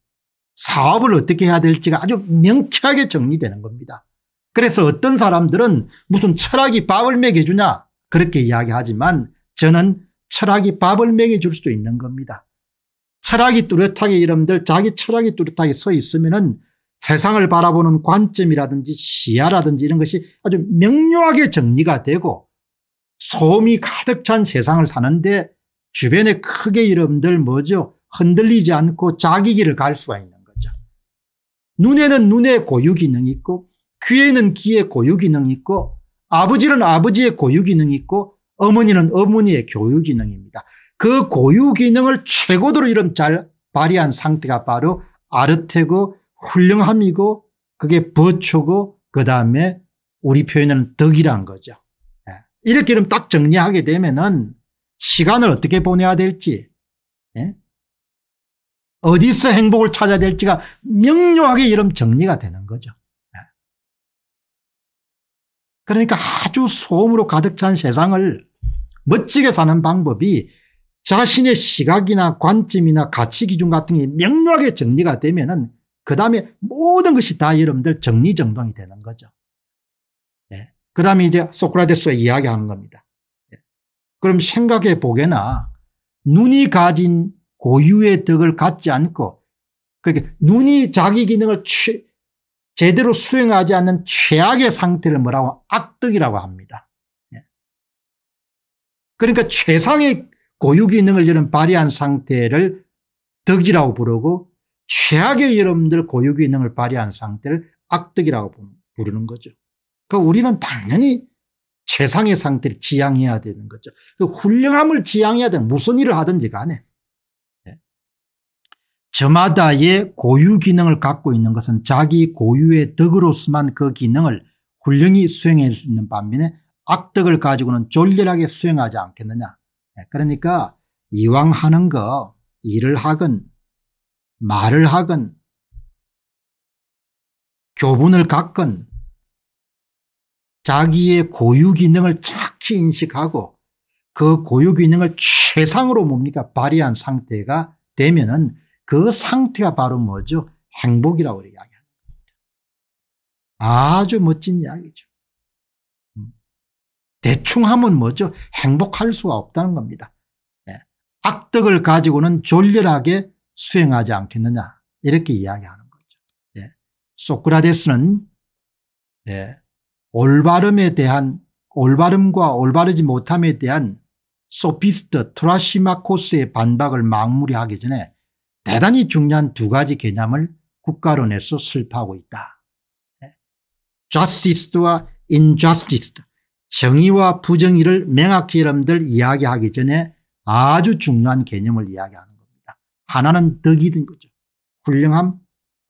사업을 어떻게 해야 될지가 아주 명쾌하게 정리되는 겁니다. 그래서 어떤 사람들은 무슨 철학이 밥을 먹여주냐 그렇게 이야기하지만 저는 철학이 밥을 먹여줄 수도 있는 겁니다. 철학이 뚜렷하게 여러분들 자기 철학이 뚜렷하게 서 있으면은 세상을 바라보는 관점이라든지 시야라든지 이런 것이 아주 명료하게 정리가 되고 소음이 가득 찬 세상을 사는데 주변에 크게 여러분들 뭐죠 흔들리지 않고 자기 길을 갈 수가 있는 거죠. 눈에는 눈의 고유 기능이 있고 귀에는 귀의 고유 기능이 있고 아버지는 아버지의 고유 기능이 있고 어머니는 어머니의 교육 기능입니다. 그 고유 기능을 최고도로 이름 잘 발휘한 상태가 바로 아르테고 훌륭함이고 그게 버초고 그 다음에 우리 표현은 덕이란 거죠. 예. 이렇게 이름 딱 정리하게 되면은 시간을 어떻게 보내야 될지 예? 어디서 행복을 찾아야 될지가 명료하게 이름 정리가 되는 거죠. 예. 그러니까 아주 소음으로 가득 찬 세상을 멋지게 사는 방법이 자신의 시각이나 관점이나 가치 기준 같은 게 명료하게 정리가 되면은 그 다음에 모든 것이 다 여러분들 정리정돈이 되는 거죠. 예. 그 다음에 이제 소크라테스가 이야기하는 겁니다. 예. 그럼 생각의 보게나 눈이 가진 고유의 덕을 갖지 않고 그러니 눈이 자기 기능을 취, 제대로 수행하지 않는 최악의 상태를 뭐라고 악덕이라고 합니다. 그러니까 최상의 고유기능을 이러분 발휘한 상태를 덕이라고 부르고 최악의 여러분들 고유기능을 발휘한 상태를 악덕이라고 부르는 거죠. 그러니까 우리는 당연히 최상의 상태를 지향해야 되는 거죠. 그 훌륭함을 지향해야 되는 무슨 일을 하든지 간에. 네. 저마다의 고유 기능을 갖고 있는 것은 자기 고유의 덕으로서만 그 기능을 훌륭히 수행할 수 있는 반면에 악덕을 가지고는 졸렬하게 수행하지 않겠느냐. 예, 그러니까 이왕 하는 거 일을 하건 말을 하건 교분을 갖건 자기의 고유 기능을 착히 인식하고 그 고유 기능을 최상으로 뭡니까 발휘한 상태가 되면은 그 상태가 바로 뭐죠 행복이라고 이야기합니다. 아주 멋진 이야기죠. 대충 하면 뭐죠? 행복할 수가 없다는 겁니다. 네. 악덕을 가지고는 졸렬하게 수행하지 않겠느냐 이렇게 이야기하는 거죠. 네. 소크라테스는 네. 올바름에 대한 올바름과 올바르지 못함에 대한 소피스트 트라시마코스의 반박을 막무리하기 전에 대단히 중요한 두 가지 개념을 국가론에서 슬파하고 있다. 네. j u s t i c 와 injustice 정의와 부정의를 명확히 여러분들 이야기하기 전에 아주 중요한 개념을 이야기하는 겁니다. 하나는 덕이든 거죠. 훌륭함,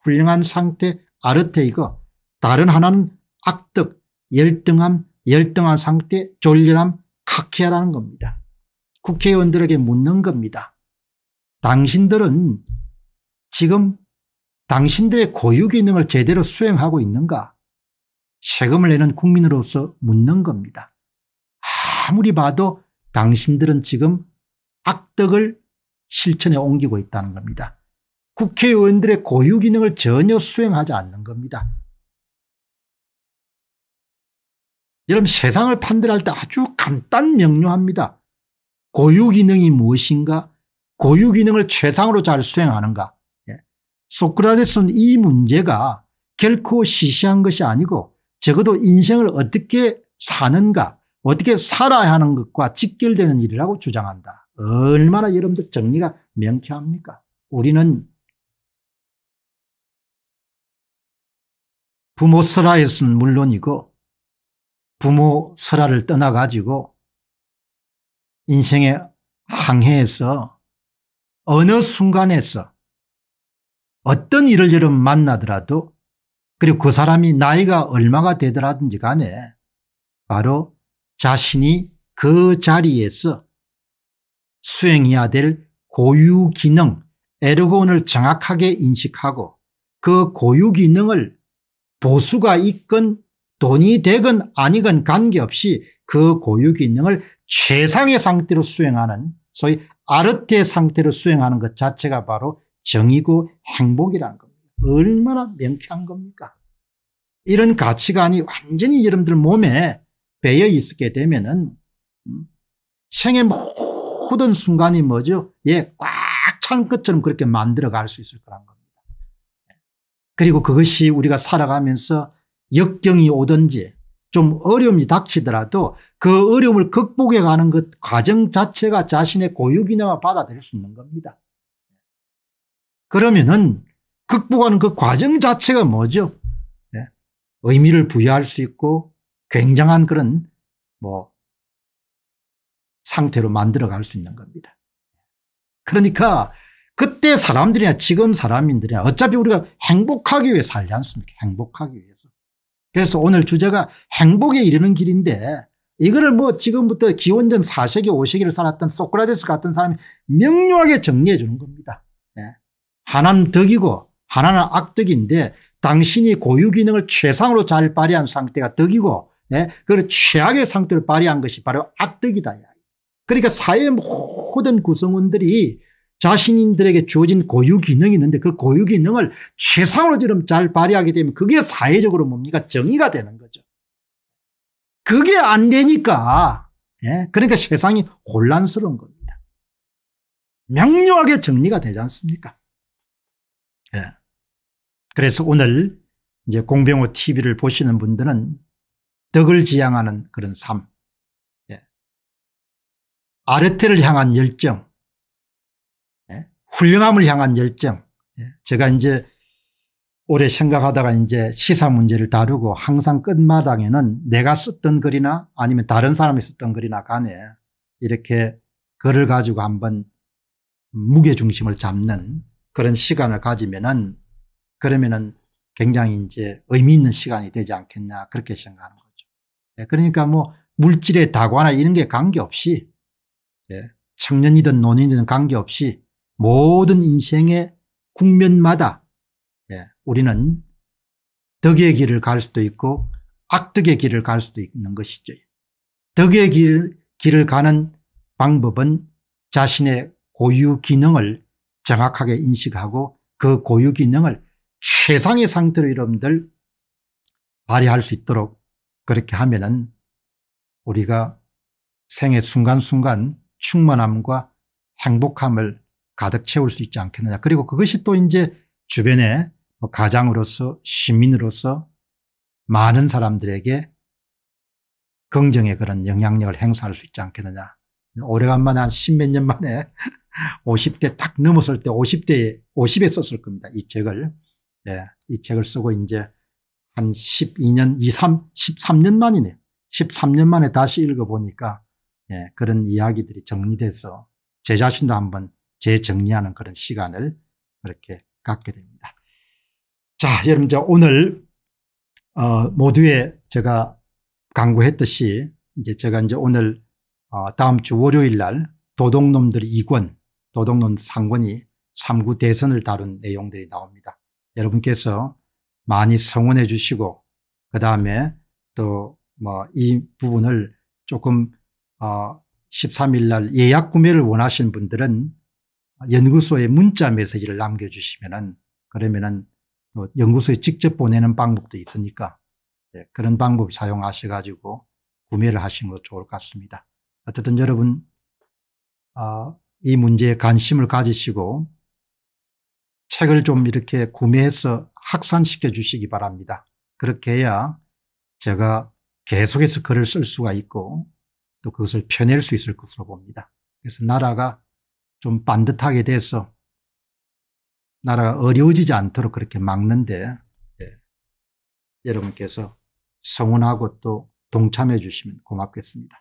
훌륭한 상태, 아르테이거. 다른 하나는 악덕, 열등함, 열등한 상태, 졸렬함, 카케라는 겁니다. 국회의원들에게 묻는 겁니다. 당신들은 지금 당신들의 고유 기능을 제대로 수행하고 있는가? 세금을 내는 국민으로서 묻는 겁니다. 아무리 봐도 당신들은 지금 악덕을 실천에 옮기고 있다는 겁니다. 국회의원들의 고유 기능을 전혀 수행하지 않는 겁니다. 여러분 세상을 판단할 때 아주 간단 명료합니다. 고유 기능이 무엇인가 고유 기능을 최상으로 잘 수행하는가 예. 소크라테스는 이 문제가 결코 시시한 것이 아니고 적어도 인생을 어떻게 사는가 어떻게 살아야 하는 것과 직결되는 일이라고 주장한다. 얼마나 여러분들 정리가 명쾌합니까? 우리는 부모 설화에서는 물론이고 부모 설화를 떠나가지고 인생의 항해에서 어느 순간에서 어떤 일을 여러분 만나더라도 그리고 그 사람이 나이가 얼마가 되더라든지 간에 바로 자신이 그 자리에서 수행해야 될 고유 기능 에르곤을 정확하게 인식하고 그 고유 기능을 보수가 있건 돈이 되건 아니건 관계없이 그 고유 기능을 최상의 상태로 수행하는 소위 아르테 상태로 수행하는 것 자체가 바로 정의고 행복이라는 겁니다. 얼마나 명쾌한 겁니까? 이런 가치관이 완전히 여러분들 몸에 배어 있게 되면은 음, 생의 모든 순간이 뭐죠? 예, 꽉 찬 것처럼 그렇게 만들어갈 수 있을 거란 겁니다. 그리고 그것이 우리가 살아가면서 역경이 오든지 좀 어려움이 닥치더라도 그 어려움을 극복해 가는 것 과정 자체가 자신의 고유기념을 받아들일 수 있는 겁니다. 그러면은 극복하는 그 과정 자체가 뭐죠? 네. 의미를 부여할 수 있고 굉장한 그런 뭐 상태로 만들어갈 수 있는 겁니다. 그러니까 그때 사람들이나 지금 사람인들이나 어차피 우리가 행복하기 위해 살지 않습니까? 행복하기 위해서. 그래서 오늘 주제가 행복에 이르는 길인데 이거를 뭐 지금부터 기원전 4세기 5세기를 살았던 소크라테스 같은 사람이 명료하게 정리해 주는 겁니다. 예. 하나님 덕이고 하나는 악덕인데 당신이 고유 기능을 최상으로 잘 발휘한 상태가 덕이고 예? 그걸 최악의 상태로 발휘한 것이 바로 악덕이다. 그러니까 사회의 모든 구성원들이 자신인들에게 주어진 고유 기능이 있는데 그 고유 기능을 최상으로 지금 잘 발휘하게 되면 그게 사회적으로 뭡니까 정의가 되는 거죠. 그게 안 되니까 예? 그러니까 세상이 혼란스러운 겁니다. 명료하게 정리가 되지 않습니까? 예. 그래서 오늘 이제 공병호 TV를 보시는 분들은 덕을 지향하는 그런 삶, 예. 아르테를 향한 열정, 예. 훌륭함을 향한 열정. 예. 제가 이제 오래 생각하다가 이제 시사 문제를 다루고 항상 끝마당에는 내가 썼던 글이나 아니면 다른 사람이 썼던 글이나 간에 이렇게 글을 가지고 한번 무게중심을 잡는 그런 시간을 가지면은 그러면은 굉장히 이제 의미 있는 시간이 되지 않겠냐 그렇게 생각하는 거죠. 예, 그러니까 뭐 물질의 다과나 이런 게 관계없이 예, 청년이든 노인이든 관계없이 모든 인생의 국면마다 예, 우리는 덕의 길을 갈 수도 있고 악덕의 길을 갈 수도 있는 것이죠. 덕의 길, 길을 가는 방법은 자신의 고유 기능을 정확하게 인식하고 그 고유 기능을 최상의 상태로 여러분들 발휘할 수 있도록 그렇게 하면은 우리가 생의 순간순간 충만함과 행복함을 가득 채울 수 있지 않겠느냐. 그리고 그것이 또 이제 주변에 뭐 가장으로서 시민으로서 많은 사람들에게 긍정의 그런 영향력을 행사할 수 있지 않겠느냐. 오래간만에 한 십몇 년 만에 50대 (laughs) 딱 넘었을 때 50대, 에 50에 썼을 겁니다. 이 책을. 예, 이 책을 쓰고 이제 한 12년, 23, 13년 만이네요. 13년 만에 다시 읽어보니까 예, 그런 이야기들이 정리돼서 제 자신도 한번 재정리하는 그런 시간을 그렇게 갖게 됩니다. 자, 여러분, 저 오늘, 어, 모두에 제가 강구했듯이 이제 제가 이제 오늘, 어, 다음 주 월요일 날 도둑놈들 2권, 도둑놈 상권이 3구 대선을 다룬 내용들이 나옵니다. 여러분께서 많이 성원해 주시고 그 다음에 또 뭐 이 부분을 조금 어 13일 날 예약 구매를 원하시는 분들은 연구소에 문자 메시지를 남겨주시면은 그러면은 또 연구소에 직접 보내는 방법도 있으니까 네, 그런 방법 사용하셔 가지고 구매를 하시는 것도 좋을 것 같습니다. 어쨌든 여러분 어, 이 문제에 관심을 가지시고 책을 좀 이렇게 구매해서 확산시켜 주시기 바랍니다. 그렇게 해야 제가 계속해서 글을 쓸 수가 있고 또 그것을 펴낼 수 있을 것으로 봅니다. 그래서 나라가 좀 반듯하게 돼서 나라가 어려워지지 않도록 그렇게 막는데 예. 여러분께서 성원하고 또 동참해 주시면 고맙겠습니다.